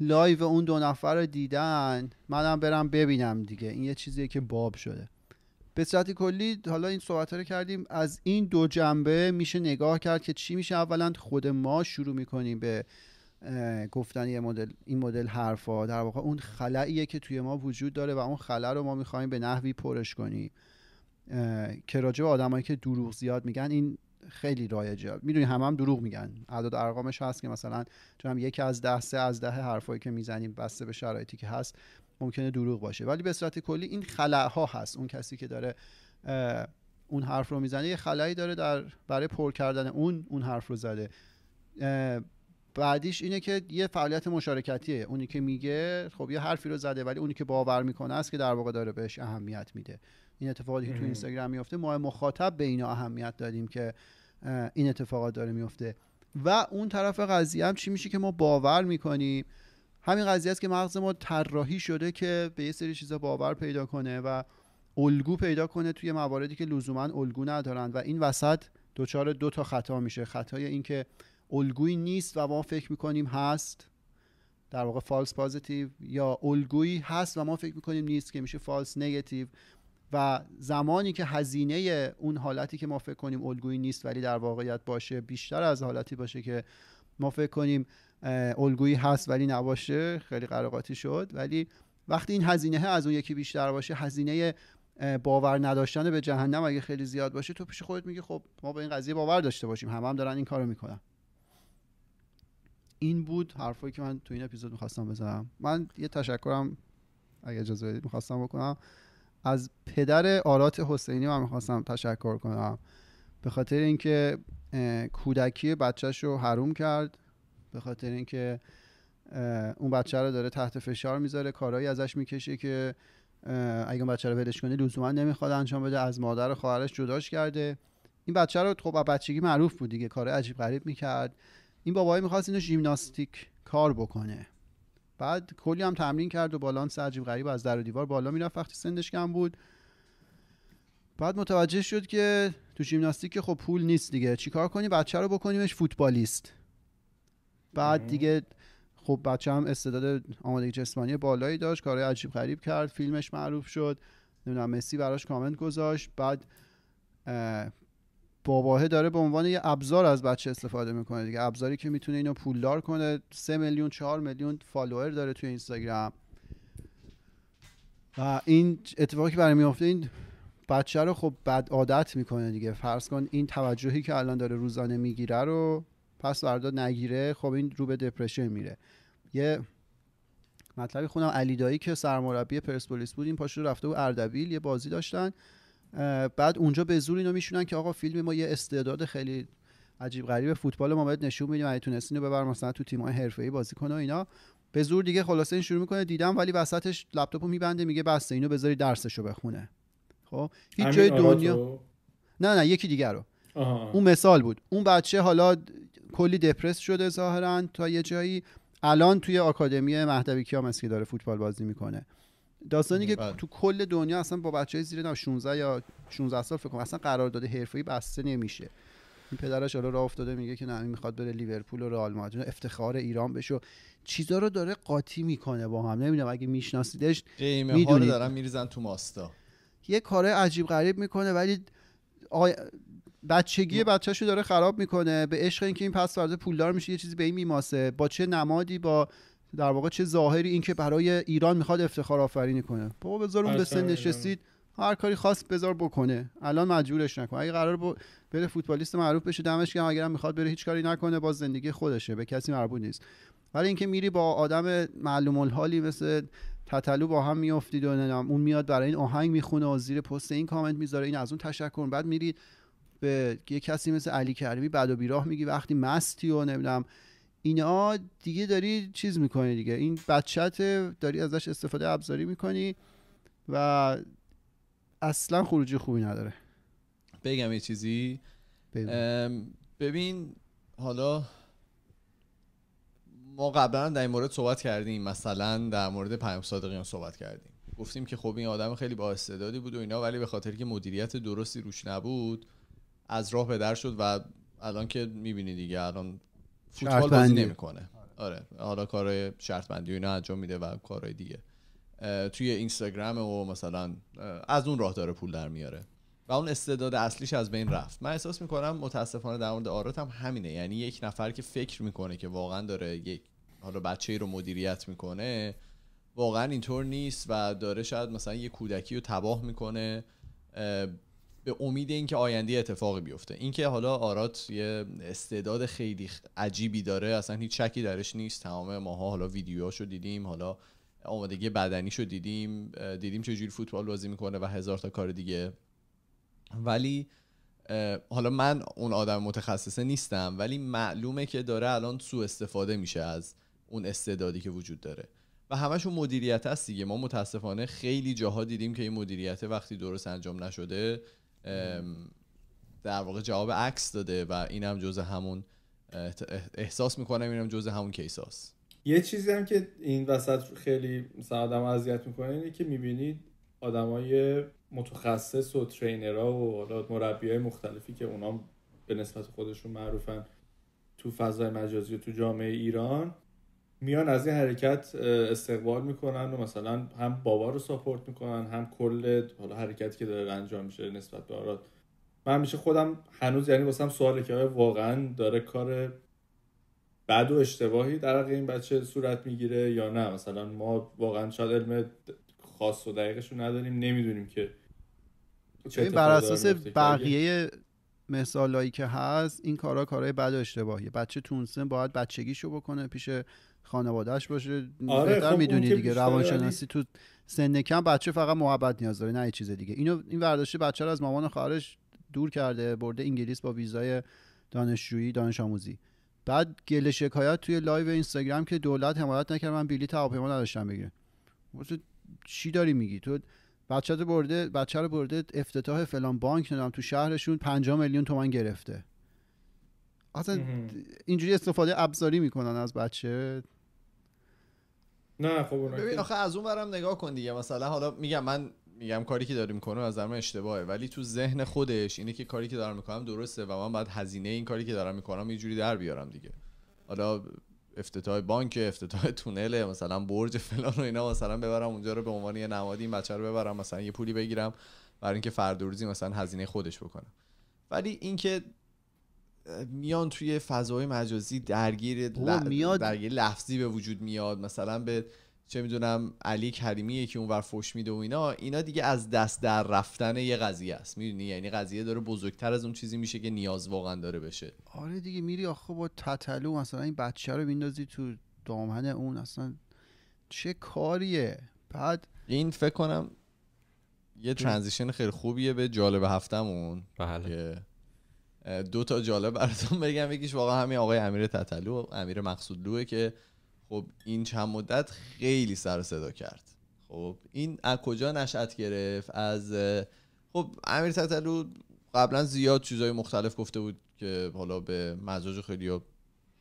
لایو اون دو نفر رو دیدن منم برم ببینم دیگه این یه چیزیه که باب شده به صورت کلی حالا این صحبت رو کردیم از این دو جنبه میشه نگاه کرد که چی میشه اولا خود ما شروع میکنیم به گفتن یه مدل این مدل حرفا در واقع اون خلاییه که توی ما وجود داره و اون خلا رو ما میخوایم به نحوی پرش کنیم که راجع به آدمایی که دروغ زیاد میگن این خیلی رایجه میدونی هم هم دروغ میگن اعداد ارقامش هست که مثلا چون یکی از ده سه از ده حرفایی که میزنیم بسته به شرایطی که هست ممکنه دروغ باشه ولی به صورت کلی این ها هست اون کسی که داره اون حرف رو میزنه یه خلایی داره در برای پر کردن اون اون حرف رو زده بعدیش اینه که یه فعالیت مشارکتیه اونی که میگه خب یه حرفی رو زده ولی اونی که باور میکنه است که در واقع داره بهش اهمیت میده این اتفاقاتی که تو اینستاگرام میفته ما مخاطب به اینا اهمیت دادیم که این اتفاقات داره میفته و اون طرف قضیه هم چی میشه که ما باور میکنیم همین قضیه است که مغز ما طراحی شده که به یه سری چیزا باور پیدا کنه و الگو پیدا کنه توی مواردی که لزوما الگو ندارن و این وسط دچار دو تا خطا میشه خطای اینکه الگویی نیست و ما فکر میکنیم هست در واقع فالس پازیتیو یا الگویی هست و ما فکر میکنیم نیست که میشه فالس نگتیو و زمانی که هزینه اون حالتی که ما فکر کنیم الگویی نیست ولی در واقعیت باشه بیشتر از حالتی باشه که ما فکر کنیم الگویی هست ولی نباشه خیلی قراقاتی شد ولی وقتی این هزینه از اون یکی بیشتر باشه هزینه باور نداشتن به جهنم اگه خیلی زیاد باشه تو پیش خودت میگی خب ما به این قضیه باور داشته باشیم همه هم دارن این کارو میکنن این بود حرفایی که من تو این اپیزود میخواستم بزنم من یه تشکرم اگه اجازه بدید میخواستم بکنم از پدر آرات حسینی من میخواستم تشکر کنم به خاطر اینکه کودکی بچهش رو حروم کرد به خاطر اینکه اون بچه رو داره تحت فشار میذاره کارهایی ازش میکشه که اگه اون بچه رو ولش کنه لزوما نمیخواد انجام بده از مادر و خواهرش جداش کرده این بچه رو خب بچگی معروف بود دیگه کار عجیب غریب میکرد این بابایی میخواست اینو ژیمناستیک کار بکنه بعد کلی هم تمرین کرد و بالانس عجیب غریب از در و دیوار بالا میرفت وقتی سندش کم بود بعد متوجه شد که تو ژیمناستیک خب پول نیست دیگه چیکار کنی بچه رو بکنیمش فوتبالیست بعد دیگه خب بچه هم استعداد آمادگی جسمانی بالایی داشت کارهای عجیب غریب کرد فیلمش معروف شد نمیدونم مسی براش کامنت گذاشت بعد باباه داره به عنوان یه ابزار از بچه استفاده میکنه دیگه ابزاری که میتونه اینو پولدار کنه سه میلیون چهار میلیون فالوور داره توی اینستاگرام و این اتفاقی که برای میفته این بچه رو خب بد عادت میکنه دیگه فرض کن این توجهی که الان داره روزانه میگیره رو پس وردا نگیره خب این رو به دپرشن میره یه مطلبی خونم علیدایی که سرمربی پرسپولیس بود این پاشو رفته بود اردبیل یه بازی داشتن بعد اونجا به زور اینو میشونن که آقا فیلم ما یه استعداد خیلی عجیب غریب فوتبال ما باید نشون میدیم اگه تونستین ببر مثلا تو تیم‌های حرفه‌ای بازی کنه و اینا به زور دیگه خلاصه این شروع میکنه دیدم ولی وسطش لپتاپو میبنده میگه بسته اینو بذاری درسشو بخونه خب هیچ جای دنیا نه نه یکی دیگر رو اون مثال بود اون بچه حالا کلی دپرس شده ظاهرا تا یه جایی الان توی آکادمی مهدوی که داره فوتبال بازی میکنه داستانی که بله. تو کل دنیا اصلا با بچه های زیر 16 یا 16 سال فکر کنم اصلا داده حرفه‌ای بسته نمیشه این پدرش حالا راه افتاده میگه که نه میخواد بره لیورپول و رئال مادرید افتخار ایران بشه و چیزا رو داره قاطی میکنه با هم نمیدونم اگه میشناسیدش میدونید دارن میریزن تو ماستا یه کار عجیب غریب میکنه ولی بچگی بچه‌شو داره خراب میکنه به عشق اینکه این پس فردا پولدار میشه یه چیزی به این میماسه با چه نمادی با در واقع چه ظاهری اینکه برای ایران میخواد افتخار آفرینی کنه بابا بذار اون به سن نشستید هر کاری خواست بذار بکنه الان مجبورش نکن اگه قرار بود بره فوتبالیست معروف بشه دمش که اگرم میخواد بره هیچ کاری نکنه با زندگی خودشه به کسی مربوط نیست ولی اینکه میری با آدم معلوم الحالی مثل تطلو با هم میافتید و اون میاد برای این آهنگ میخونه و زیر پست این کامنت میذاره این از اون تشکر بعد میرید به یه کسی مثل علی کریمی بعد و بیراه میگی وقتی مستی و نمیدونم اینا دیگه داری چیز میکنی دیگه این بچت داری ازش استفاده ابزاری میکنی و اصلا خروجی خوبی نداره بگم یه چیزی ببین حالا ما قبلا در این مورد صحبت کردیم مثلا در مورد پیام صادقیان صحبت کردیم گفتیم که خب این آدم خیلی با بود و اینا ولی به خاطر که مدیریت درستی روش نبود از راه به در شد و الان که میبینی دیگه الان فوتبال بازی نمیکنه آره. آره حالا کارهای شرط بندی اینا انجام میده و کارهای دیگه توی اینستاگرام و مثلا از اون راه داره پول در میاره و اون استعداد اصلیش از بین رفت من احساس میکنم متاسفانه در مورد آرات هم همینه یعنی یک نفر که فکر میکنه که واقعا داره یک حالا بچه ای رو مدیریت میکنه واقعا اینطور نیست و داره شاید مثلا یه کودکی رو تباه میکنه به امید اینکه آینده اتفاقی بیفته اینکه حالا آرات یه استعداد خیلی عجیبی داره اصلا هیچ شکی درش نیست تمام ماها حالا ویدیوهاشو دیدیم حالا آمادگی بدنیشو دیدیم دیدیم چجوری فوتبال بازی میکنه و هزار تا کار دیگه ولی حالا من اون آدم متخصصه نیستم ولی معلومه که داره الان سوء استفاده میشه از اون استعدادی که وجود داره و همشون مدیریت هست دیگه ما متاسفانه خیلی جاها دیدیم که این مدیریت وقتی درست انجام نشده در واقع جواب عکس داده و اینم جزء همون احساس میکنم اینم جزء همون کیس هاست. یه چیزی هم که این وسط خیلی مثلا آدم اذیت میکنه اینه که میبینید آدمای متخصص و ها و حالا مربی های مختلفی که اونا به نسبت خودشون معروفن تو فضای مجازی و تو جامعه ایران میان از این حرکت استقبال میکنن و مثلا هم بابا رو ساپورت میکنن هم کل حالا حرکتی که داره انجام میشه نسبت به آراد من همیشه خودم هنوز یعنی واسم سواله که واقعا داره کار بد و اشتباهی در این بچه صورت میگیره یا نه مثلا ما واقعا شاید علم خاص و دقیقش نداریم نمیدونیم که بر اساس بقیه مثالایی که هست این کارا کارهای بد و اشتباهیه بچه تونسن باید بچگیشو بکنه پیش خانوادهش باشه آره بهتر خب میدونی دیگه روانشناسی تو سن کم بچه فقط محبت نیاز داره نه چیز دیگه اینو این ورداشته بچه رو از مامان و خواهرش دور کرده برده انگلیس با ویزای دانشجویی دانش آموزی بعد گله شکایت توی لایو اینستاگرام که دولت حمایت نکرد من بلیط هواپیما نداشتم بگیرم چی داری میگی تو بچه رو برده بچه رو برده افتتاح فلان بانک ندارم تو شهرشون 5 میلیون تومن گرفته اصلا اینجوری استفاده ابزاری میکنن از بچه نه خب اون ببین آخه از اون برم نگاه کن دیگه مثلا حالا میگم من میگم کاری که داریم میکنه از من اشتباهه ولی تو ذهن خودش اینه که کاری که دارم میکنم درسته و من باید هزینه این کاری که دارم میکنم یه جوری در بیارم دیگه حالا افتتاح بانک افتتاح تونله مثلا برج فلان و اینا مثلا ببرم اونجا رو به عنوان یه نمادی این بچه رو ببرم مثلا یه پولی بگیرم برای اینکه فردورزی روزی مثلا هزینه خودش بکنم ولی اینکه میان توی فضای مجازی درگیر, ل... میاد... درگیر لفظی به وجود میاد مثلا به چه میدونم علی کریمیه که اونور فوش میده و اینا اینا دیگه از دست در رفتن یه قضیه است میدونی یعنی قضیه داره بزرگتر از اون چیزی میشه که نیاز واقعا داره بشه آره دیگه میری آخه با تتلو مثلا این بچه رو میندازی تو دامن اون اصلا چه کاریه بعد این فکر کنم یه ترانزیشن خیلی خوبیه به جالب هفتمون بله دو تا جالب براتون بگم یکیش واقعا همین آقای امیر تتلو امیر مقصودلوه که خب این چند مدت خیلی سر صدا کرد خب این از کجا نشأت گرفت از خب امیر تتلو قبلا زیاد چیزهای مختلف گفته بود که حالا به مزاج خیلی ها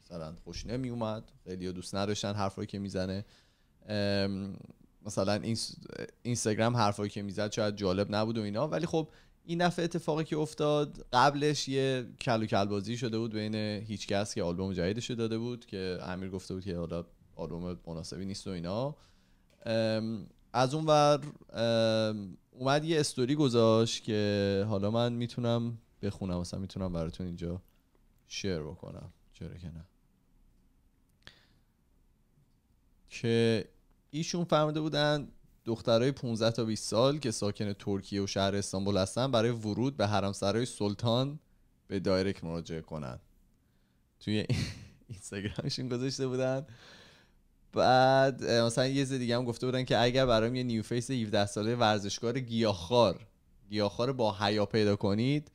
مثلا خوش نمی اومد خیلی دوست نداشتن حرفایی که میزنه مثلا اینستاگرام حرفایی که میزد شاید جالب نبود و اینا ولی خب این دفعه اتفاقی که افتاد قبلش یه کل و کل بازی شده بود بین هیچکس که آلبوم جدیدش داده بود که امیر گفته بود که حالا آلبوم مناسبی نیست و اینا از اون ور اومد یه استوری گذاشت که حالا من میتونم بخونم مثلا میتونم براتون اینجا شیر بکنم چرا که نه که ایشون فرموده بودن دخترای 15 تا 20 سال که ساکن ترکیه و شهر استانبول هستن برای ورود به حرمسرای سلطان به دایرکت مراجعه کنن توی اینستاگرامشون گذاشته بودن بعد مثلا یه زدی دیگه هم گفته بودن که اگر برام یه نیو فیس 17 ساله ورزشکار گیاهخوار گیاهخوار با حیا پیدا کنید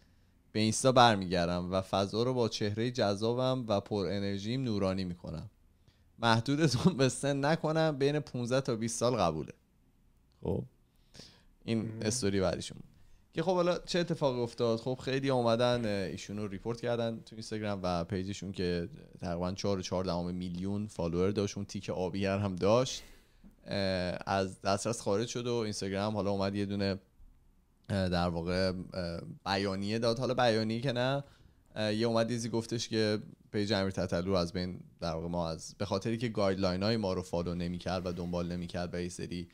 به اینستا برمیگردم و فضا رو با چهره جذابم و پر انرژیم نورانی میکنم محدودتون به سن نکنم بین 15 تا 20 سال قبوله خب این استوری بعدیشون که خب حالا چه اتفاقی افتاد خب خیلی اومدن ایشون رو ریپورت کردن تو اینستاگرام و پیجشون که تقریبا 4 4 میلیون فالوور داشت اون تیک آبی هم داشت از دسترس خارج شد و اینستاگرام حالا اومد یه دونه در واقع بیانیه داد حالا بیانیه که نه یه اومد یزی گفتش که پیج امیر تتلو از بین در واقع ما از به خاطری که گایدلاین های ما رو فالو نمیکرد و دنبال نمیکرد به یه سری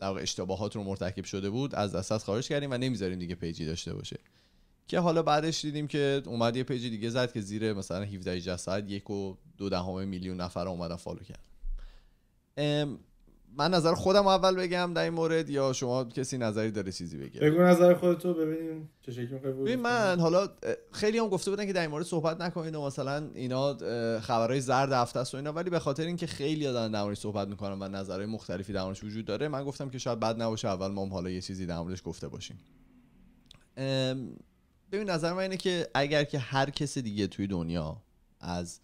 در اشتباهات رو مرتکب شده بود از دستت خارج کردیم و نمیذاریم دیگه پیجی داشته باشه که حالا بعدش دیدیم که اومد یه پیجی دیگه زد که زیر مثلا 17 جسد یک و دو دهم میلیون نفر اومدن فالو کرد من نظر خودم اول بگم در این مورد یا شما کسی نظری داره چیزی بگه بگو نظر خودتو ببینیم چه شکلی ببین من حالا خیلی هم گفته بودن که در این مورد صحبت نکنید و مثلا اینا خبرهای زرد هفته است و اینا ولی به خاطر اینکه خیلی دارن در موردش صحبت میکنم و نظرهای مختلفی در موردش وجود داره من گفتم که شاید بد نباشه اول ما هم حالا یه چیزی در موردش گفته باشیم ببین نظر من اینه که اگر که هر کس دیگه توی دنیا از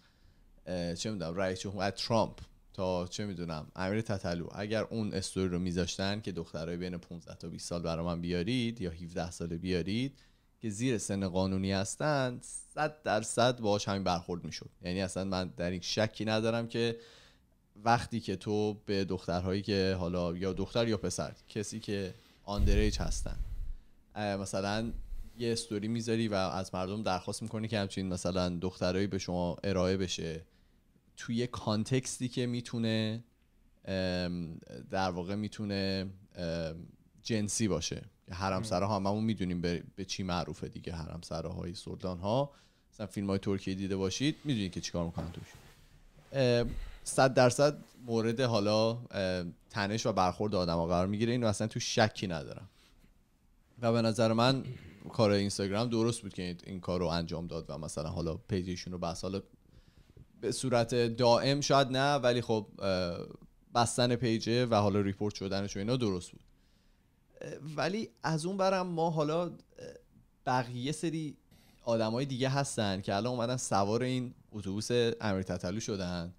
چه میدونم رئیس جمهور ترامپ تا چه میدونم امیر تتلو اگر اون استوری رو میذاشتن که دخترای بین 15 تا 20 سال برای من بیارید یا 17 ساله بیارید که زیر سن قانونی هستن 100 درصد باهاش همین برخورد میشد یعنی اصلا من در این شکی ندارم که وقتی که تو به دخترهایی که حالا یا دختر یا پسر کسی که آندریج هستن مثلا یه استوری میذاری و از مردم درخواست میکنی که همچین مثلا دخترایی به شما ارائه بشه توی کانتکستی که میتونه در واقع میتونه جنسی باشه حرم ما همون میدونیم به چی معروفه دیگه حرم های سلطان ها مثلا فیلم های ترکیه دیده باشید میدونید که چیکار میکنن توش صد درصد مورد حالا تنش و برخورد آدم ها قرار میگیره اینو اصلا تو شکی ندارم و به نظر من کار اینستاگرام درست بود که این کار رو انجام داد و مثلا حالا پیجشون رو بس به صورت دائم شاید نه ولی خب بستن پیجه و حالا ریپورت شدنش و اینا درست بود ولی از اون برم ما حالا بقیه سری های دیگه هستن که الان اومدن سوار این اتوبوس امیر تطلو شدن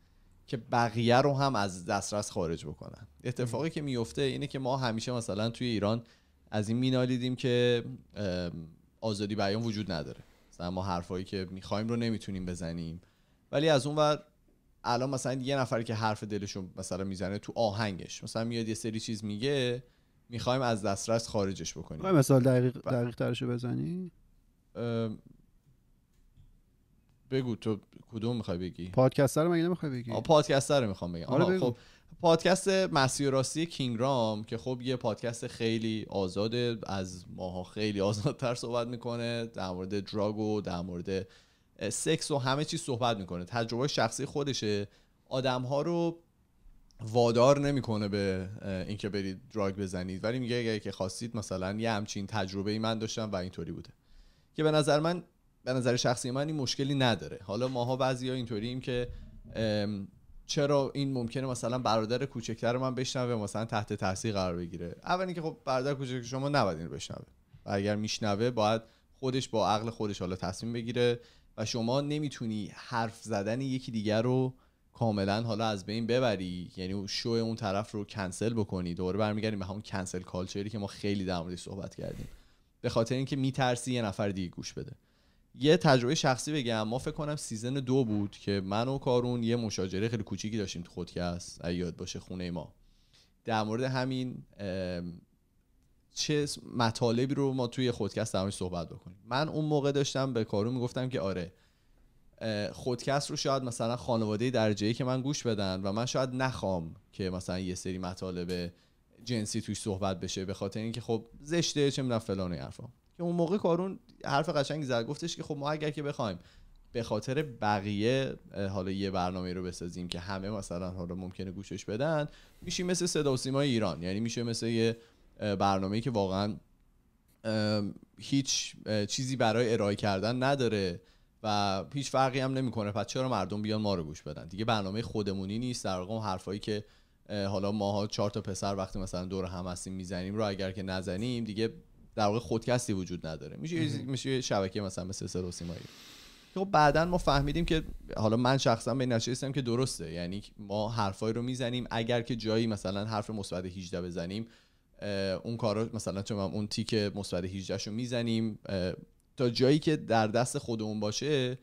که بقیه رو هم از دسترس خارج بکنن اتفاقی که میفته اینه که ما همیشه مثلا توی ایران از این مینالیدیم که آزادی بیان وجود نداره مثلا ما حرفایی که میخوایم رو نمیتونیم بزنیم ولی از اون ور الان مثلا یه نفر که حرف دلشو مثلا میزنه تو آهنگش مثلا میاد یه سری چیز میگه میخوایم از دسترس خارجش بکنیم مثال دقیق, دقیق ترشو بزنی بگو تو کدوم میخوای بگی پادکست رو مگه نمیخوای بگی آ پادکست رو میخوام بگم آره خب پادکست و راستی کینگ رام که خب یه پادکست خیلی آزاده از ماها خیلی آزادتر صحبت میکنه در مورد دراگ و در مورد سکس و همه چیز صحبت میکنه تجربه شخصی خودشه آدم ها رو وادار نمیکنه به اینکه برید دراگ بزنید ولی میگه اگه که خواستید مثلا یه همچین تجربه ای من داشتم و اینطوری بوده که به نظر من به نظر شخصی من این مشکلی نداره حالا ماها بعضی اینطوریم که چرا این ممکنه مثلا برادر کوچکتر من بشنوه مثلا تحت تاثیر قرار بگیره اول اینکه خب برادر کوچک شما نباید بشنوه و اگر میشنوه باید خودش با عقل خودش حالا تصمیم بگیره و شما نمیتونی حرف زدن یکی دیگر رو کاملا حالا از بین ببری یعنی شو اون طرف رو کنسل بکنی دوباره برمیگردیم به همون کنسل کالچری که ما خیلی در موردش صحبت کردیم به خاطر اینکه میترسی یه نفر دیگه گوش بده یه تجربه شخصی بگم ما فکر کنم سیزن دو بود که من و کارون یه مشاجره خیلی کوچیکی داشتیم تو خودکست یاد باشه خونه ما در مورد همین چه مطالبی رو ما توی خودکست در صحبت بکنیم من اون موقع داشتم به کارو میگفتم که آره خودکست رو شاید مثلا خانواده درجه که من گوش بدن و من شاید نخوام که مثلا یه سری مطالب جنسی توش صحبت بشه به خاطر اینکه خب زشته چه میدونم فلان حرفا که اون موقع کارون حرف قشنگ زد گفتش که خب ما اگر که بخوایم به خاطر بقیه حالا یه برنامه رو بسازیم که همه مثلا حالا ممکنه گوشش بدن میشیم مثل صدا و ایران یعنی میشه مثل یه برنامه که واقعا هیچ چیزی برای ارائه کردن نداره و هیچ فرقی هم نمیکنه پس چرا مردم بیان ما رو گوش بدن دیگه برنامه خودمونی نیست در واقع حرفایی که حالا ماها چهار تا پسر وقتی مثلا دور هم هستیم میزنیم رو اگر که نزنیم دیگه در واقع خودکستی وجود نداره میشه میشه شبکه مثلا مثل سروسیمایی خب بعدا ما فهمیدیم که حالا من شخصا به که درسته یعنی ما حرفایی رو میزنیم اگر که جایی مثلا حرف مثبت 18 بزنیم اون کارا مثلا چون اون تیک مثبت 18 رو میزنیم تا جایی که در دست خودمون باشه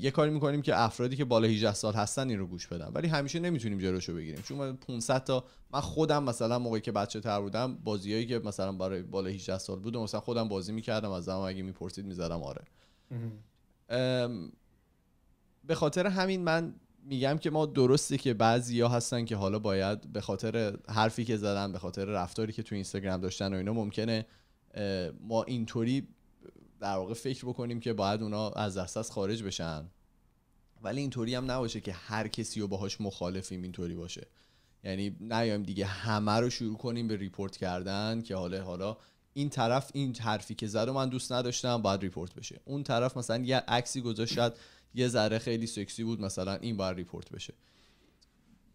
یه کاری میکنیم که افرادی که بالا 18 سال هستن این رو گوش بدن ولی همیشه نمیتونیم جلوشو بگیریم چون من 500 تا من خودم مثلا موقعی که بچه تر بودم بازیایی که مثلا برای بالا 18 سال بود مثلا خودم بازی میکردم از زمان اگه میپرسید میزدم آره به خاطر همین من میگم که ما درسته که ها هستن که حالا باید به خاطر حرفی که زدن به خاطر رفتاری که تو اینستاگرام داشتن و اینا ممکنه ما اینطوری در واقع فکر بکنیم که باید اونا از از خارج بشن ولی اینطوری هم نباشه که هر کسی رو باهاش مخالفیم اینطوری باشه یعنی نیایم دیگه همه رو شروع کنیم به ریپورت کردن که حالا حالا این طرف این حرفی که زد و من دوست نداشتم باید ریپورت بشه اون طرف مثلا یه عکسی گذاشت یه ذره خیلی سکسی بود مثلا این بار ریپورت بشه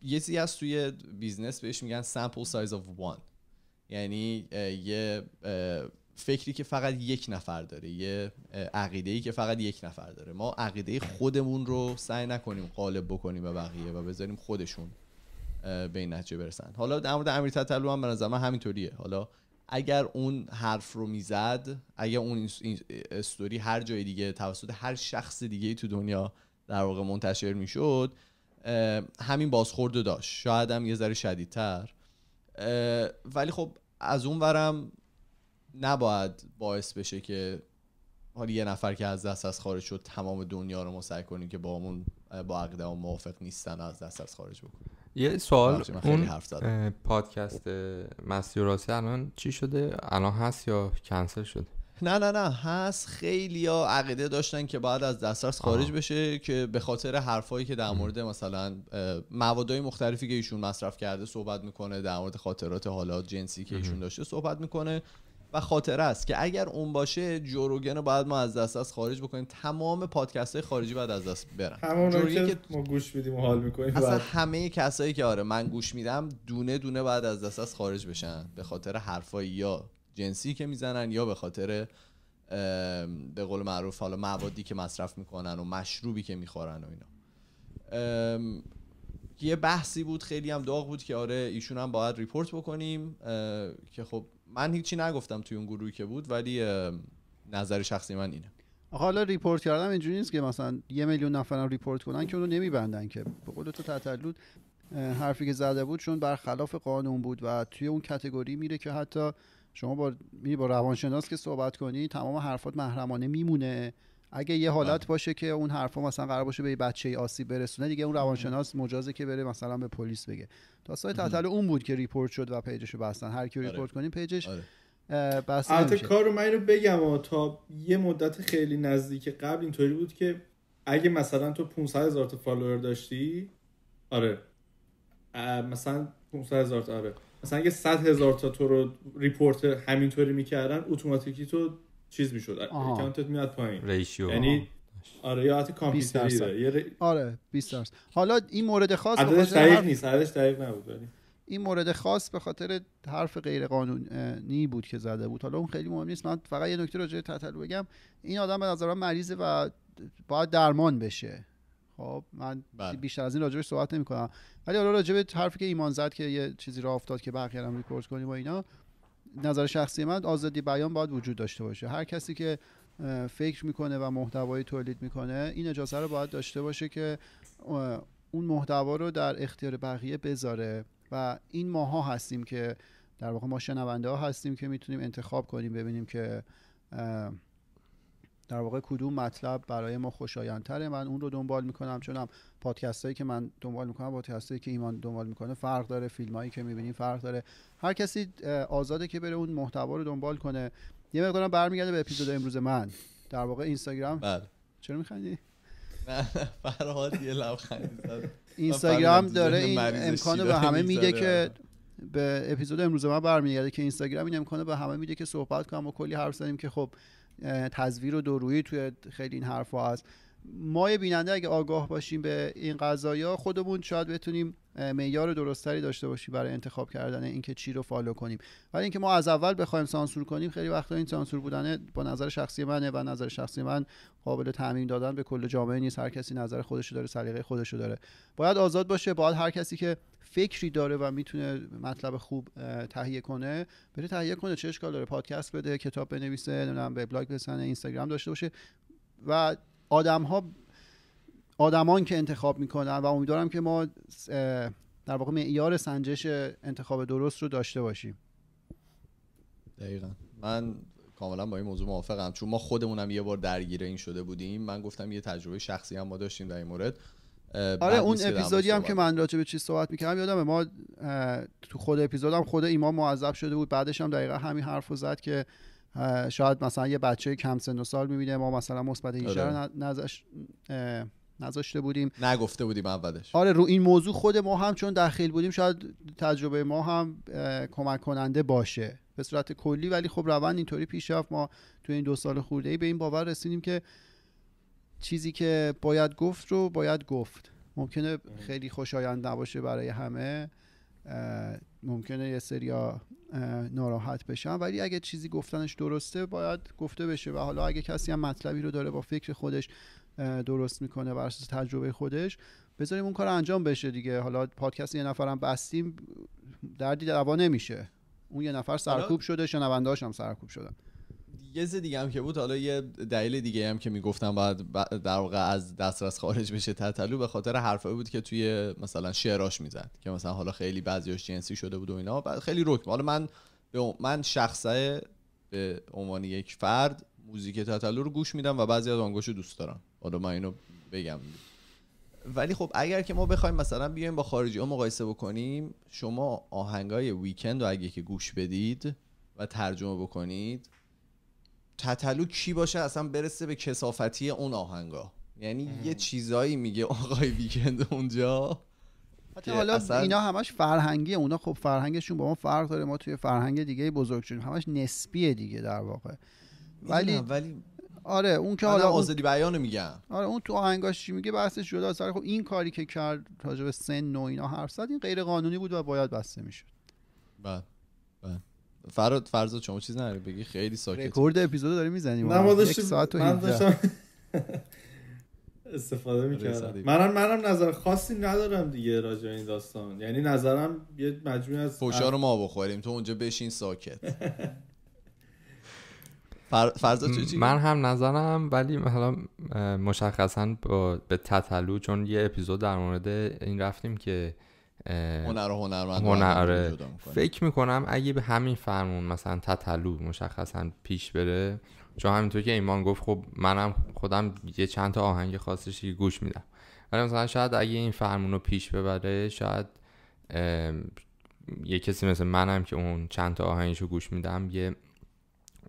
یه چیزی از توی بیزنس بهش میگن sample size of one یعنی یه فکری که فقط یک نفر داره یه عقیده که فقط یک نفر داره ما عقیده خودمون رو سعی نکنیم قالب بکنیم به بقیه و بذاریم خودشون به این نتیجه برسن حالا در مورد امیر تطلو هم به نظر همینطوریه حالا اگر اون حرف رو میزد اگر اون استوری هر جای دیگه توسط هر شخص دیگه تو دنیا در واقع منتشر میشد همین بازخورد داشت شاید هم یه ذره شدیدتر ولی خب از اون ورم نباید باعث بشه که حالی یه نفر که از دست از خارج شد تمام دنیا رو ما سعی کنیم که با همون با عقده موافق نیستن از دست از خارج بکنیم یه سوال اون پادکست مستی و راستی الان چی شده الان هست یا کنسل شده نه نه نه هست خیلی ها عقیده داشتن که بعد از دسترس خارج بشه که به خاطر حرفایی که در مورد مثلا موادهای مختلفی که ایشون مصرف کرده صحبت میکنه در مورد خاطرات حالا جنسی که ایشون داشته صحبت میکنه و خاطره است که اگر اون باشه جوروگن رو باید ما از دست از خارج بکنیم تمام پادکست های خارجی باید از دست برن همون که ما گوش میدیم و حال میکنیم اصلا بله. همه کسایی که آره من گوش میدم دونه دونه بعد از دست از خارج بشن به خاطر حرفای یا جنسی که میزنن یا به خاطر به قول معروف حالا موادی که مصرف میکنن و مشروبی که میخورن و اینا یه بحثی بود خیلی هم داغ بود که آره ایشون هم باید ریپورت بکنیم که خب من هیچی نگفتم توی اون گروهی که بود ولی نظر شخصی من اینه آخه حالا ریپورت کردم اینجوری نیست که مثلا یه میلیون نفرم ریپورت کنن که اونو نمیبندن که به تو تطلود حرفی که زده بود چون برخلاف قانون بود و توی اون کتگوری میره که حتی شما با با روانشناس که صحبت کنی تمام حرفات محرمانه میمونه اگه یه حالت بله. باشه که اون حرفا مثلا قرار باشه به یه بچه ای آسیب برسونه دیگه اون روانشناس مجازه که بره مثلا به پلیس بگه تا سایت اون بود که ریپورت شد و پیجشو بستن هر کی آره. ریپورت کنیم پیجش آره. البته کار من رو بگم تا یه مدت خیلی نزدیک قبل اینطوری بود که اگه مثلا تو 500 هزار تا فالوور داشتی آره مثلا 500 هزار آره مثلا اگه 100 هزار تا تو رو ریپورت همینطوری میکردن اتوماتیکی تو چیز میشد اکانتت میاد پایین ریشیو یعنی آره یا حتی کامپیوتری آره 20 درصد حالا این مورد خاص عددش دقیق نیست عددش دقیق نبود این مورد خاص به خاطر حرف غیر قانونی بود که زده بود حالا اون خیلی مهم نیست من فقط یه نکته راجع به بگم این آدم به نظر من مریضه و باید درمان بشه خب من بله. بیشتر از این راجبش صحبت نمی کنم ولی حالا راجب حرفی که ایمان زد که یه چیزی را افتاد که بقیه هم ریکورد کنیم و اینا نظر شخصی من آزادی بیان باید وجود داشته باشه هر کسی که فکر میکنه و محتوایی تولید میکنه این اجازه رو باید داشته باشه که اون محتوا رو در اختیار بقیه بذاره و این ماها هستیم که در واقع ما شنونده ها هستیم که میتونیم انتخاب کنیم ببینیم که در واقع کدوم مطلب برای ما خوشایندتره من اون رو دنبال میکنم چونم پادکست هایی که من دنبال میکنم پادکست هایی که ایمان دنبال میکنه فرق داره فیلم هایی که میبینیم فرق داره هر کسی آزاده که بره اون محتوا رو دنبال کنه یه مقدارم برمیگرده به اپیزود امروز من در واقع اینستاگرام بله. چرا میخندی فرهاد یه لبخند اینستاگرام داره این امکانو به همه میده که به اپیزود امروز من برمیگرده که اینستاگرام این امکانو به همه میده که صحبت کنم و کلی حرف زنیم که خب تزویر و دورویی توی خیلی این ها هست ما بیننده اگه آگاه باشیم به این قضایا خودمون شاید بتونیم معیار درستری داشته باشیم برای انتخاب کردن اینکه چی رو فالو کنیم ولی اینکه ما از اول بخوایم سانسور کنیم خیلی وقتا این سانسور بودنه با نظر شخصی منه و نظر شخصی من قابل تعمین دادن به کل جامعه نیست هر کسی نظر خودشو داره سلیقه خودشو داره باید آزاد باشه باید هر کسی که فکری داره و میتونه مطلب خوب تهیه کنه بره تهیه کنه چه اشکال داره پادکست بده کتاب بنویسه نمیدونم وبلاگ بزنه اینستاگرام داشته باشه و آدم ها آدمان که انتخاب میکنن و امیدوارم که ما در واقع معیار سنجش انتخاب درست رو داشته باشیم دقیقا من کاملا با این موضوع موافقم چون ما خودمونم یه بار درگیر این شده بودیم من گفتم یه تجربه شخصی هم ما داشتیم در این مورد آره اون اپیزودی هم که من راجع به چیز صحبت میکردم یادم ما تو خود اپیزودم خود ایمان معذب شده بود بعدش هم دقیقا همین حرف رو زد که شاید مثلا یه بچه کم سن و سال میبینه ما مثلا مثبت اینجا آره. رو نذاشته بودیم نگفته بودیم اولش آره رو این موضوع خود ما هم چون داخل بودیم شاید تجربه ما هم کمک کننده باشه به صورت کلی ولی خب روند اینطوری پیش رفت ما تو این دو سال خورده ای به این باور رسیدیم که چیزی که باید گفت رو باید گفت ممکنه خیلی خوشایند نباشه برای همه ممکنه یه سریا ناراحت بشن ولی اگه چیزی گفتنش درسته باید گفته بشه و حالا اگه کسی هم مطلبی رو داره با فکر خودش درست میکنه بر اساس تجربه خودش بذاریم اون کار انجام بشه دیگه حالا پادکست یه نفرم بستیم دردی دوا نمیشه اون یه نفر سرکوب شده شنوندهاش هم سرکوب شدن یه دیگه هم که بود حالا یه دلیل دیگه هم که میگفتم بعد در واقع از دسترس خارج بشه تتلو به خاطر حرفه بود که توی مثلا شعراش میزد که مثلا حالا خیلی بعضیاش جنسی شده بود و اینا خیلی رک حالا من من شخصه به عنوان یک فرد موزیک تتلو رو گوش میدم و بعضی از آنگوش رو دوست دارم حالا من اینو بگم ولی خب اگر که ما بخوایم مثلا بیایم با خارجی ها مقایسه بکنیم شما آهنگای ویکند رو اگه که گوش بدید و ترجمه بکنید تتلو کی باشه اصلا برسه به کسافتی اون آهنگا یعنی یه چیزایی میگه آقای ویکند اونجا حتی حالا اینا همش فرهنگی اونا خب فرهنگشون با ما فرق داره ما توی فرهنگ دیگه بزرگ شدیم همش نسبیه دیگه در واقع ولی ولی آره اون که حالا آزادی بیان میگم آره اون تو آهنگاش چی میگه بحثش جدا سر خب این کاری که کرد راجع به سن و اینا حرف زد این غیر قانونی بود و باید بسته میشد بله بله فراد فرض شما چیز نری بگی خیلی ساکت رکورد اپیزودو داری میزنیم نه یک ساعت و من داشتم استفاده آره، میکردم منم منم نظر خاصی ندارم دیگه راجع این داستان یعنی نظرم یه مجموعه از فوشا رو ما بخوریم تو اونجا بشین ساکت چی؟ من هم نظرم ولی مثلا مشخصا به تتلو چون یه اپیزود در مورد این رفتیم که هنر و هنرمند هنر آره. فکر میکنم اگه به همین فرمون مثلا تطلو مشخصا پیش بره چون همینطور که ایمان گفت خب منم خودم یه چند تا آهنگ که گوش میدم ولی مثلا شاید اگه این فرمون رو پیش ببره شاید یه کسی مثل منم که اون چند تا آهنگش رو گوش میدم یه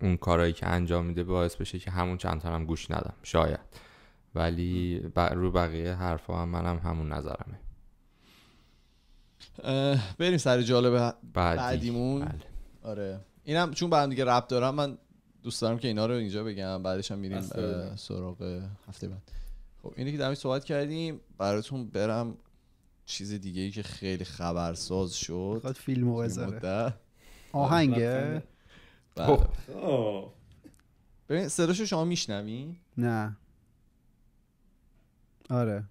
اون کارایی که انجام میده باعث بشه که همون چند تا هم گوش ندم شاید ولی رو بقیه حرفا هم منم همون نظرمه بریم سر جالب بعدیمون بله. آره اینم چون به هم دیگه رب دارم من دوست دارم که اینا رو اینجا بگم بعدش هم میریم سراغ هفته بعد خب اینه که دمی صحبت کردیم براتون برم چیز دیگه ای که خیلی خبرساز شد خواهد فیلم بزنه آهنگه خب. بله. ببین صداشو شما میشنوین نه آره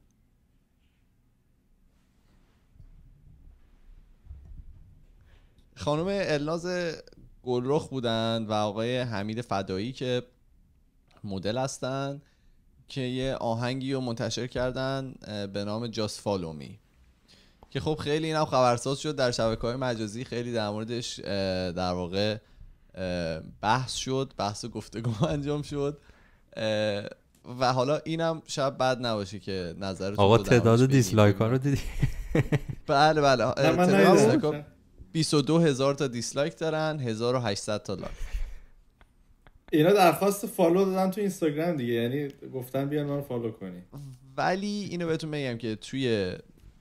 خانم الناز گلرخ بودن و آقای حمید فدایی که مدل هستن که یه آهنگی رو منتشر کردن به نام جاست فالومی که خب خیلی اینم خبرساز شد در شبکه های مجازی خیلی در موردش در واقع بحث شد بحث و گفتگو (laughs) انجام شد و حالا اینم شب بد نباشه که نظر آقا تعداد دیسلایک ها رو دیدی بله بله 22 هزار تا دیسلایک دارن 1800 تا لایک اینا درخواست فالو دادن تو اینستاگرام دیگه یعنی گفتن بیان ما رو فالو کنی ولی اینو بهتون میگم که توی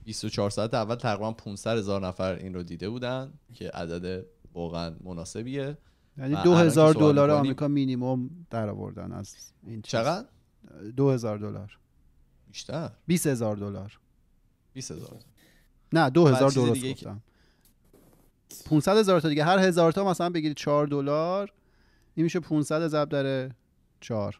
24 ساعت اول تقریبا 500 هزار نفر این رو دیده بودن که عدد واقعا مناسبیه یعنی 2000 دلار آمریکا مینیمم درآوردن از این چقدر 2000 دلار بیشتر 20000 دلار 20000 نه 2000 درست گفتم 500 هزار تا دیگه هر هزار تا مثلا بگیرید 4 دلار این میشه 500 ضرب در 4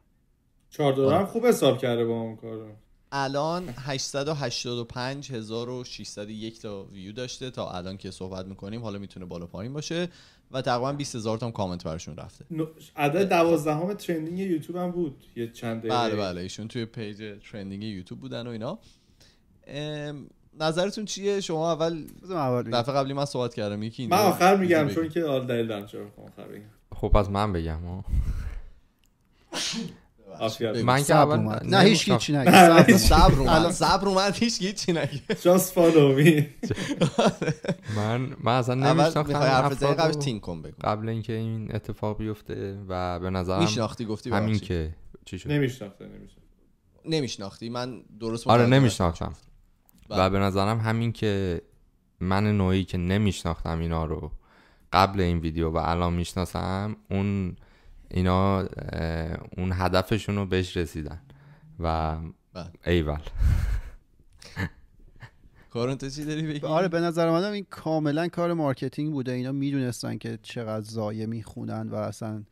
4 دلار هم آره. خوب حساب کرده با اون کارو الان 885601 تا ویو داشته تا الان که صحبت میکنیم حالا میتونه بالا پایین باشه و تقریبا 20000 تا کامنت براشون رفته عدد 12 ام ترندینگ یوتیوب هم بود یه چند دقیقه بله بله ایشون توی پیج ترندینگ یوتیوب بودن و اینا نظرتون چیه شما اول دفعه قبلی من صحبت کردم یکی من آخر میگم چون که آل دلیل دارم چرا آخر خب از من بگم (laughs) من که اول نه هیچ چی نگه صبر الان صبر اومد هیچ چی نگه just follow me من ما اصلا نمیشناختم حرف قبل بگو قبل اینکه این اتفاق بیفته و به نظرم میشناختی گفتی همین که چی شد نمیشناختم نمیشناختی من درست آره نمیشناختم و به نظرم همین که من نوعی که نمیشناختم اینا رو قبل این ویدیو و الان میشناسم اون اینا اون هدفشون رو بهش رسیدن و بله. ایول (laughs) کارون تو چی داری آره به نظر من این کاملا کار مارکتینگ بوده اینا میدونستن که چقدر زایه میخونن و اصلا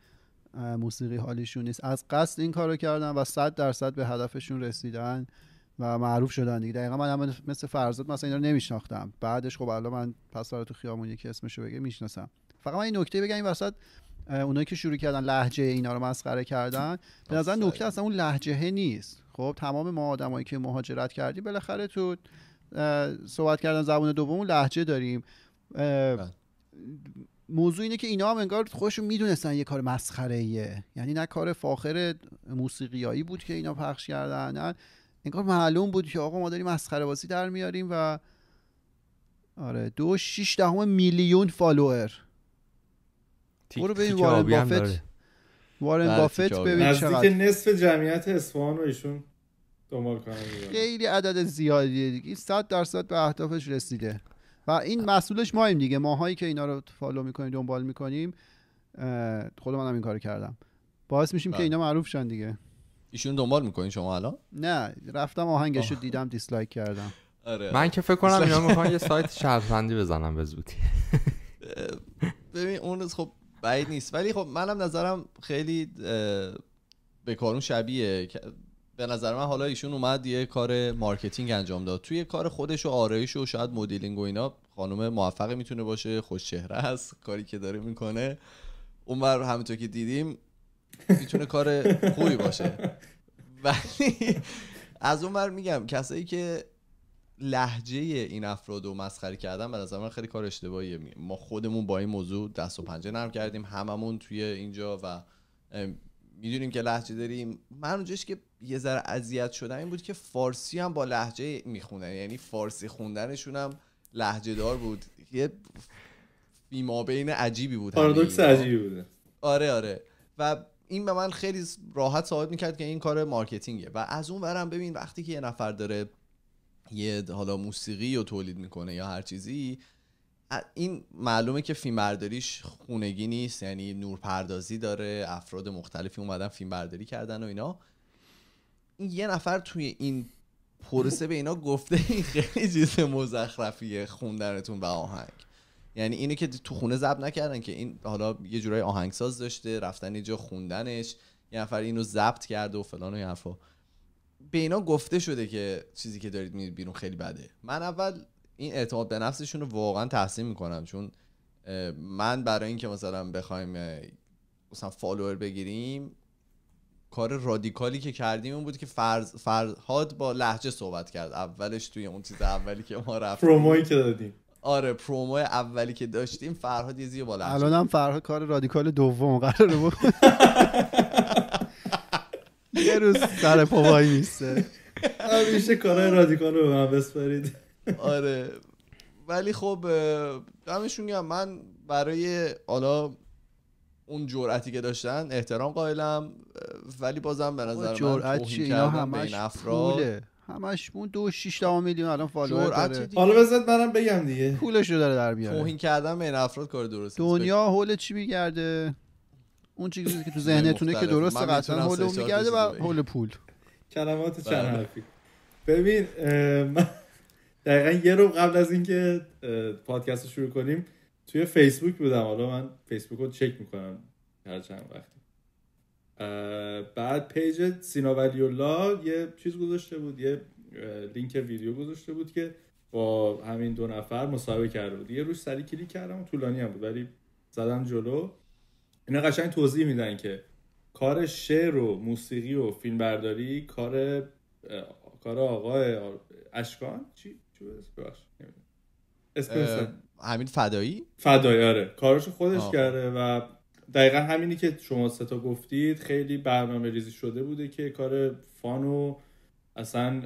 موسیقی حالیشون نیست از قصد این کارو کردن و صد درصد به هدفشون رسیدن و معروف شدن دیگه دقیقا من هم مثل فرزاد مثلا اینا رو نمیشناختم بعدش خب الان من پس تو خیامون یکی اسمشو بگه میشناسم فقط من این نکته بگم این وسط اونایی که شروع کردن لحجه اینا رو مسخره کردن به نظر نکته اصلا اون لحجه نیست خب تمام ما آدمایی که مهاجرت کردیم بالاخره تو صحبت کردن زبان دوم لحجه داریم بله. موضوع اینه که اینا هم انگار خودشون میدونستن یه کار مسخره ایه یعنی نه کار فاخر موسیقیایی بود که اینا پخش کردن نه انگار معلوم بود که آقا ما داریم مسخره بازی در میاریم و آره دو شیش دهم میلیون فالوور برو ببین وارن بافت وارن بله، بافت ببین نزدیک نصف جمعیت اصفهان رو ایشون دنبال خیلی عدد زیادیه دیگه 100 درصد به اهدافش رسیده و این مسئولش مایم دیگه ماهایی که اینا رو فالو میکنیم دنبال میکنیم خود منم این کارو کردم باعث میشیم که بله. اینا معروف شن دیگه ایشون دنبال میکنین شما الان نه رفتم آهنگش رو دیدم دیسلایک کردم آره. من که فکر کنم اینا میخوان یه سایت (laughs) شرطبندی بزنم به زودی ببین اون خب بعید نیست ولی خب منم نظرم خیلی به کارون شبیه به نظر من حالا ایشون اومد یه کار مارکتینگ انجام داد توی کار خودش و آرایش و شاید مدلینگ و اینا خانم موفقی میتونه باشه خوش چهره است کاری که داره میکنه اونور همینطور که دیدیم میتونه کار خوبی باشه ولی از اون میگم کسایی که لحجه این افراد رو مسخره کردن به از من خیلی کار اشتباهیه ما خودمون با این موضوع دست و پنجه نرم کردیم هممون توی اینجا و میدونیم که لحجه داریم من اونجاش که یه ذره اذیت شدم این بود که فارسی هم با لحجه میخونن یعنی فارسی خوندنشون هم لحجه دار بود یه بیمابین عجیبی بود پارادوکس عجیبی بوده آره آره و این به من خیلی راحت ثابت میکرد که این کار مارکتینگه و از اون ورم ببین وقتی که یه نفر داره یه حالا موسیقی رو تولید میکنه یا هر چیزی این معلومه که برداریش خونگی نیست یعنی نورپردازی داره افراد مختلفی اومدن برداری کردن و اینا یه نفر توی این پرسه به اینا گفته این خیلی چیز مزخرفیه خوندنتون به آهنگ یعنی اینو که تو خونه زب نکردن که این حالا یه جورای آهنگساز داشته رفتن اینجا خوندنش یه نفر اینو ضبط کرده و فلان و این حرفا به اینا گفته شده که چیزی که دارید میرید بیرون خیلی بده من اول این اعتماد به نفسشون رو واقعا تحسین میکنم چون من برای اینکه مثلا بخوایم مثلا فالوور بگیریم کار رادیکالی که کردیم اون بود که فرز فرهاد با لحجه صحبت کرد اولش توی اون چیز اولی که ما رفتیم پرومویی که دادیم آره پرومو اولی که داشتیم فرهاد یه بالا الان هم فرهاد کار رادیکال دوم قراره بکنه (laughs) یه روز سر پاوایی میسته همیشه کارهای رادیکال رو هم بسپارید آره ولی خب دمشون گم من برای حالا اون جرأتی که داشتن احترام قائلم ولی بازم به نظر من چیه اینا همش پوله. همش اون دو شیش میلیون الان فالوور داره حالا بزن منم بگم دیگه پولش رو داره در میاره توهین کردن بین افراد کار درست دنیا حول چی میگرده اون چیزی که تو ذهنتونه که درسته قطعا هول اون میگرده و حول پول کلمات چند بله. ببین دقیقا یه رو قبل از اینکه پادکست رو شروع کنیم توی فیسبوک بودم حالا من فیسبوک رو چک میکنم هر چند وقتی بعد پیج سینا ولی یه چیز گذاشته بود یه لینک ویدیو گذاشته بود که با همین دو نفر مصاحبه کرده بود یه روش سری کلیک کردم و طولانی هم بود ولی زدم جلو اینا قشنگ توضیح میدن که کار شعر و موسیقی و فیلمبرداری کار کار آقای اشکان چی چی اسپرس همین فدایی فدایی آره خودش کرده و دقیقا همینی که شما ستا گفتید خیلی برنامه ریزی شده بوده که کار فان و اصلا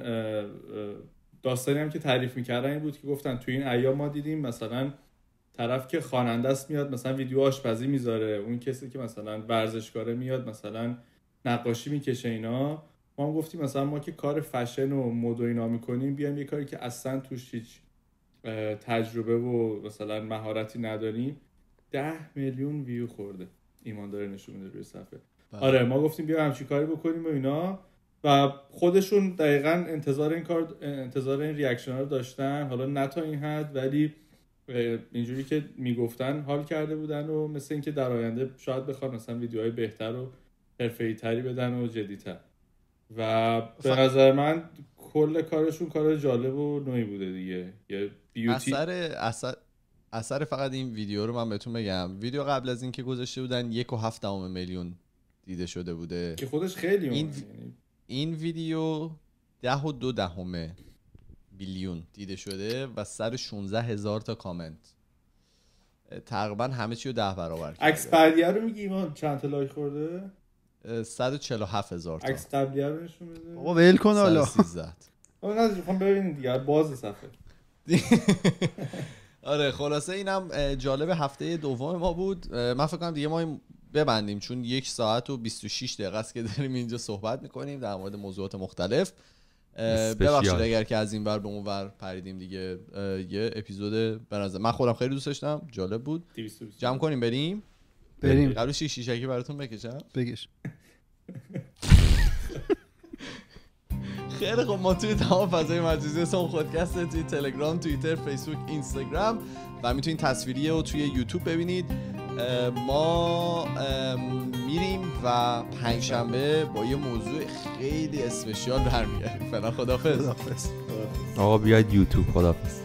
داستانی هم که تعریف میکردن این بود که گفتن توی این ایام ما دیدیم مثلا طرف که خواننده است میاد مثلا ویدیو آشپزی میذاره اون کسی که مثلا ورزشکاره میاد مثلا نقاشی میکشه اینا ما هم گفتیم مثلا ما که کار فشن و مد و اینا میکنیم بیایم یه کاری که اصلا توش هیچ تجربه و مثلا مهارتی نداریم ده میلیون ویو خورده ایمان داره نشون میده روی صفحه بله. آره ما گفتیم بیا همچی کاری بکنیم و اینا و خودشون دقیقا انتظار این کار انتظار این ریاکشن رو داشتن حالا نه تا این حد ولی اینجوری که میگفتن حال کرده بودن و مثل اینکه در آینده شاید بخوان مثلا ویدیوهای بهتر و حرفه‌ای تری بدن و جدیتر و به نظر من کل کارشون کار جالب و نوعی بوده دیگه یه بیوتی اثر اثر اثر فقط این ویدیو رو من بهتون بگم ویدیو قبل از اینکه گذاشته بودن یک و هفت میلیون دیده شده بوده که خودش خیلی این, یعنی- این ویدیو ده و دو دهمه بیلیون دیده شده و سر 16 هزار تا کامنت تقریبا همه چی رو ده برابر کرده عکس پردیه رو میگی ایمان چند تا لایک خورده 147 هزار تا عکس قبلیه رو نشون میده؟ بابا ویل کن حالا 113 اون ببینید دیگر باز صفحه (laughs) آره خلاصه اینم جالب هفته دوم ما بود من فکر کنم دیگه ما ببندیم چون یک ساعت و 26 دقیقه است که داریم اینجا صحبت میکنیم در مورد موضوعات مختلف ببخشید اگر که از این ور به اون پریدیم دیگه یه اپیزود برازه من خودم خیلی دوست داشتم جالب بود جمع کنیم بریم بریم قبل شیشکی براتون بکشم بکش (laughs) خیلی خوب ما توی تمام فضای مجازی اسم خودکست توی تلگرام توییتر فیسبوک اینستاگرام و میتونید تصویری رو توی یوتیوب ببینید ما میریم و پنجشنبه با یه موضوع خیلی اسپشیال برمیگردیم فعلا خدافظ آقا بیاید یوتیوب خدافظ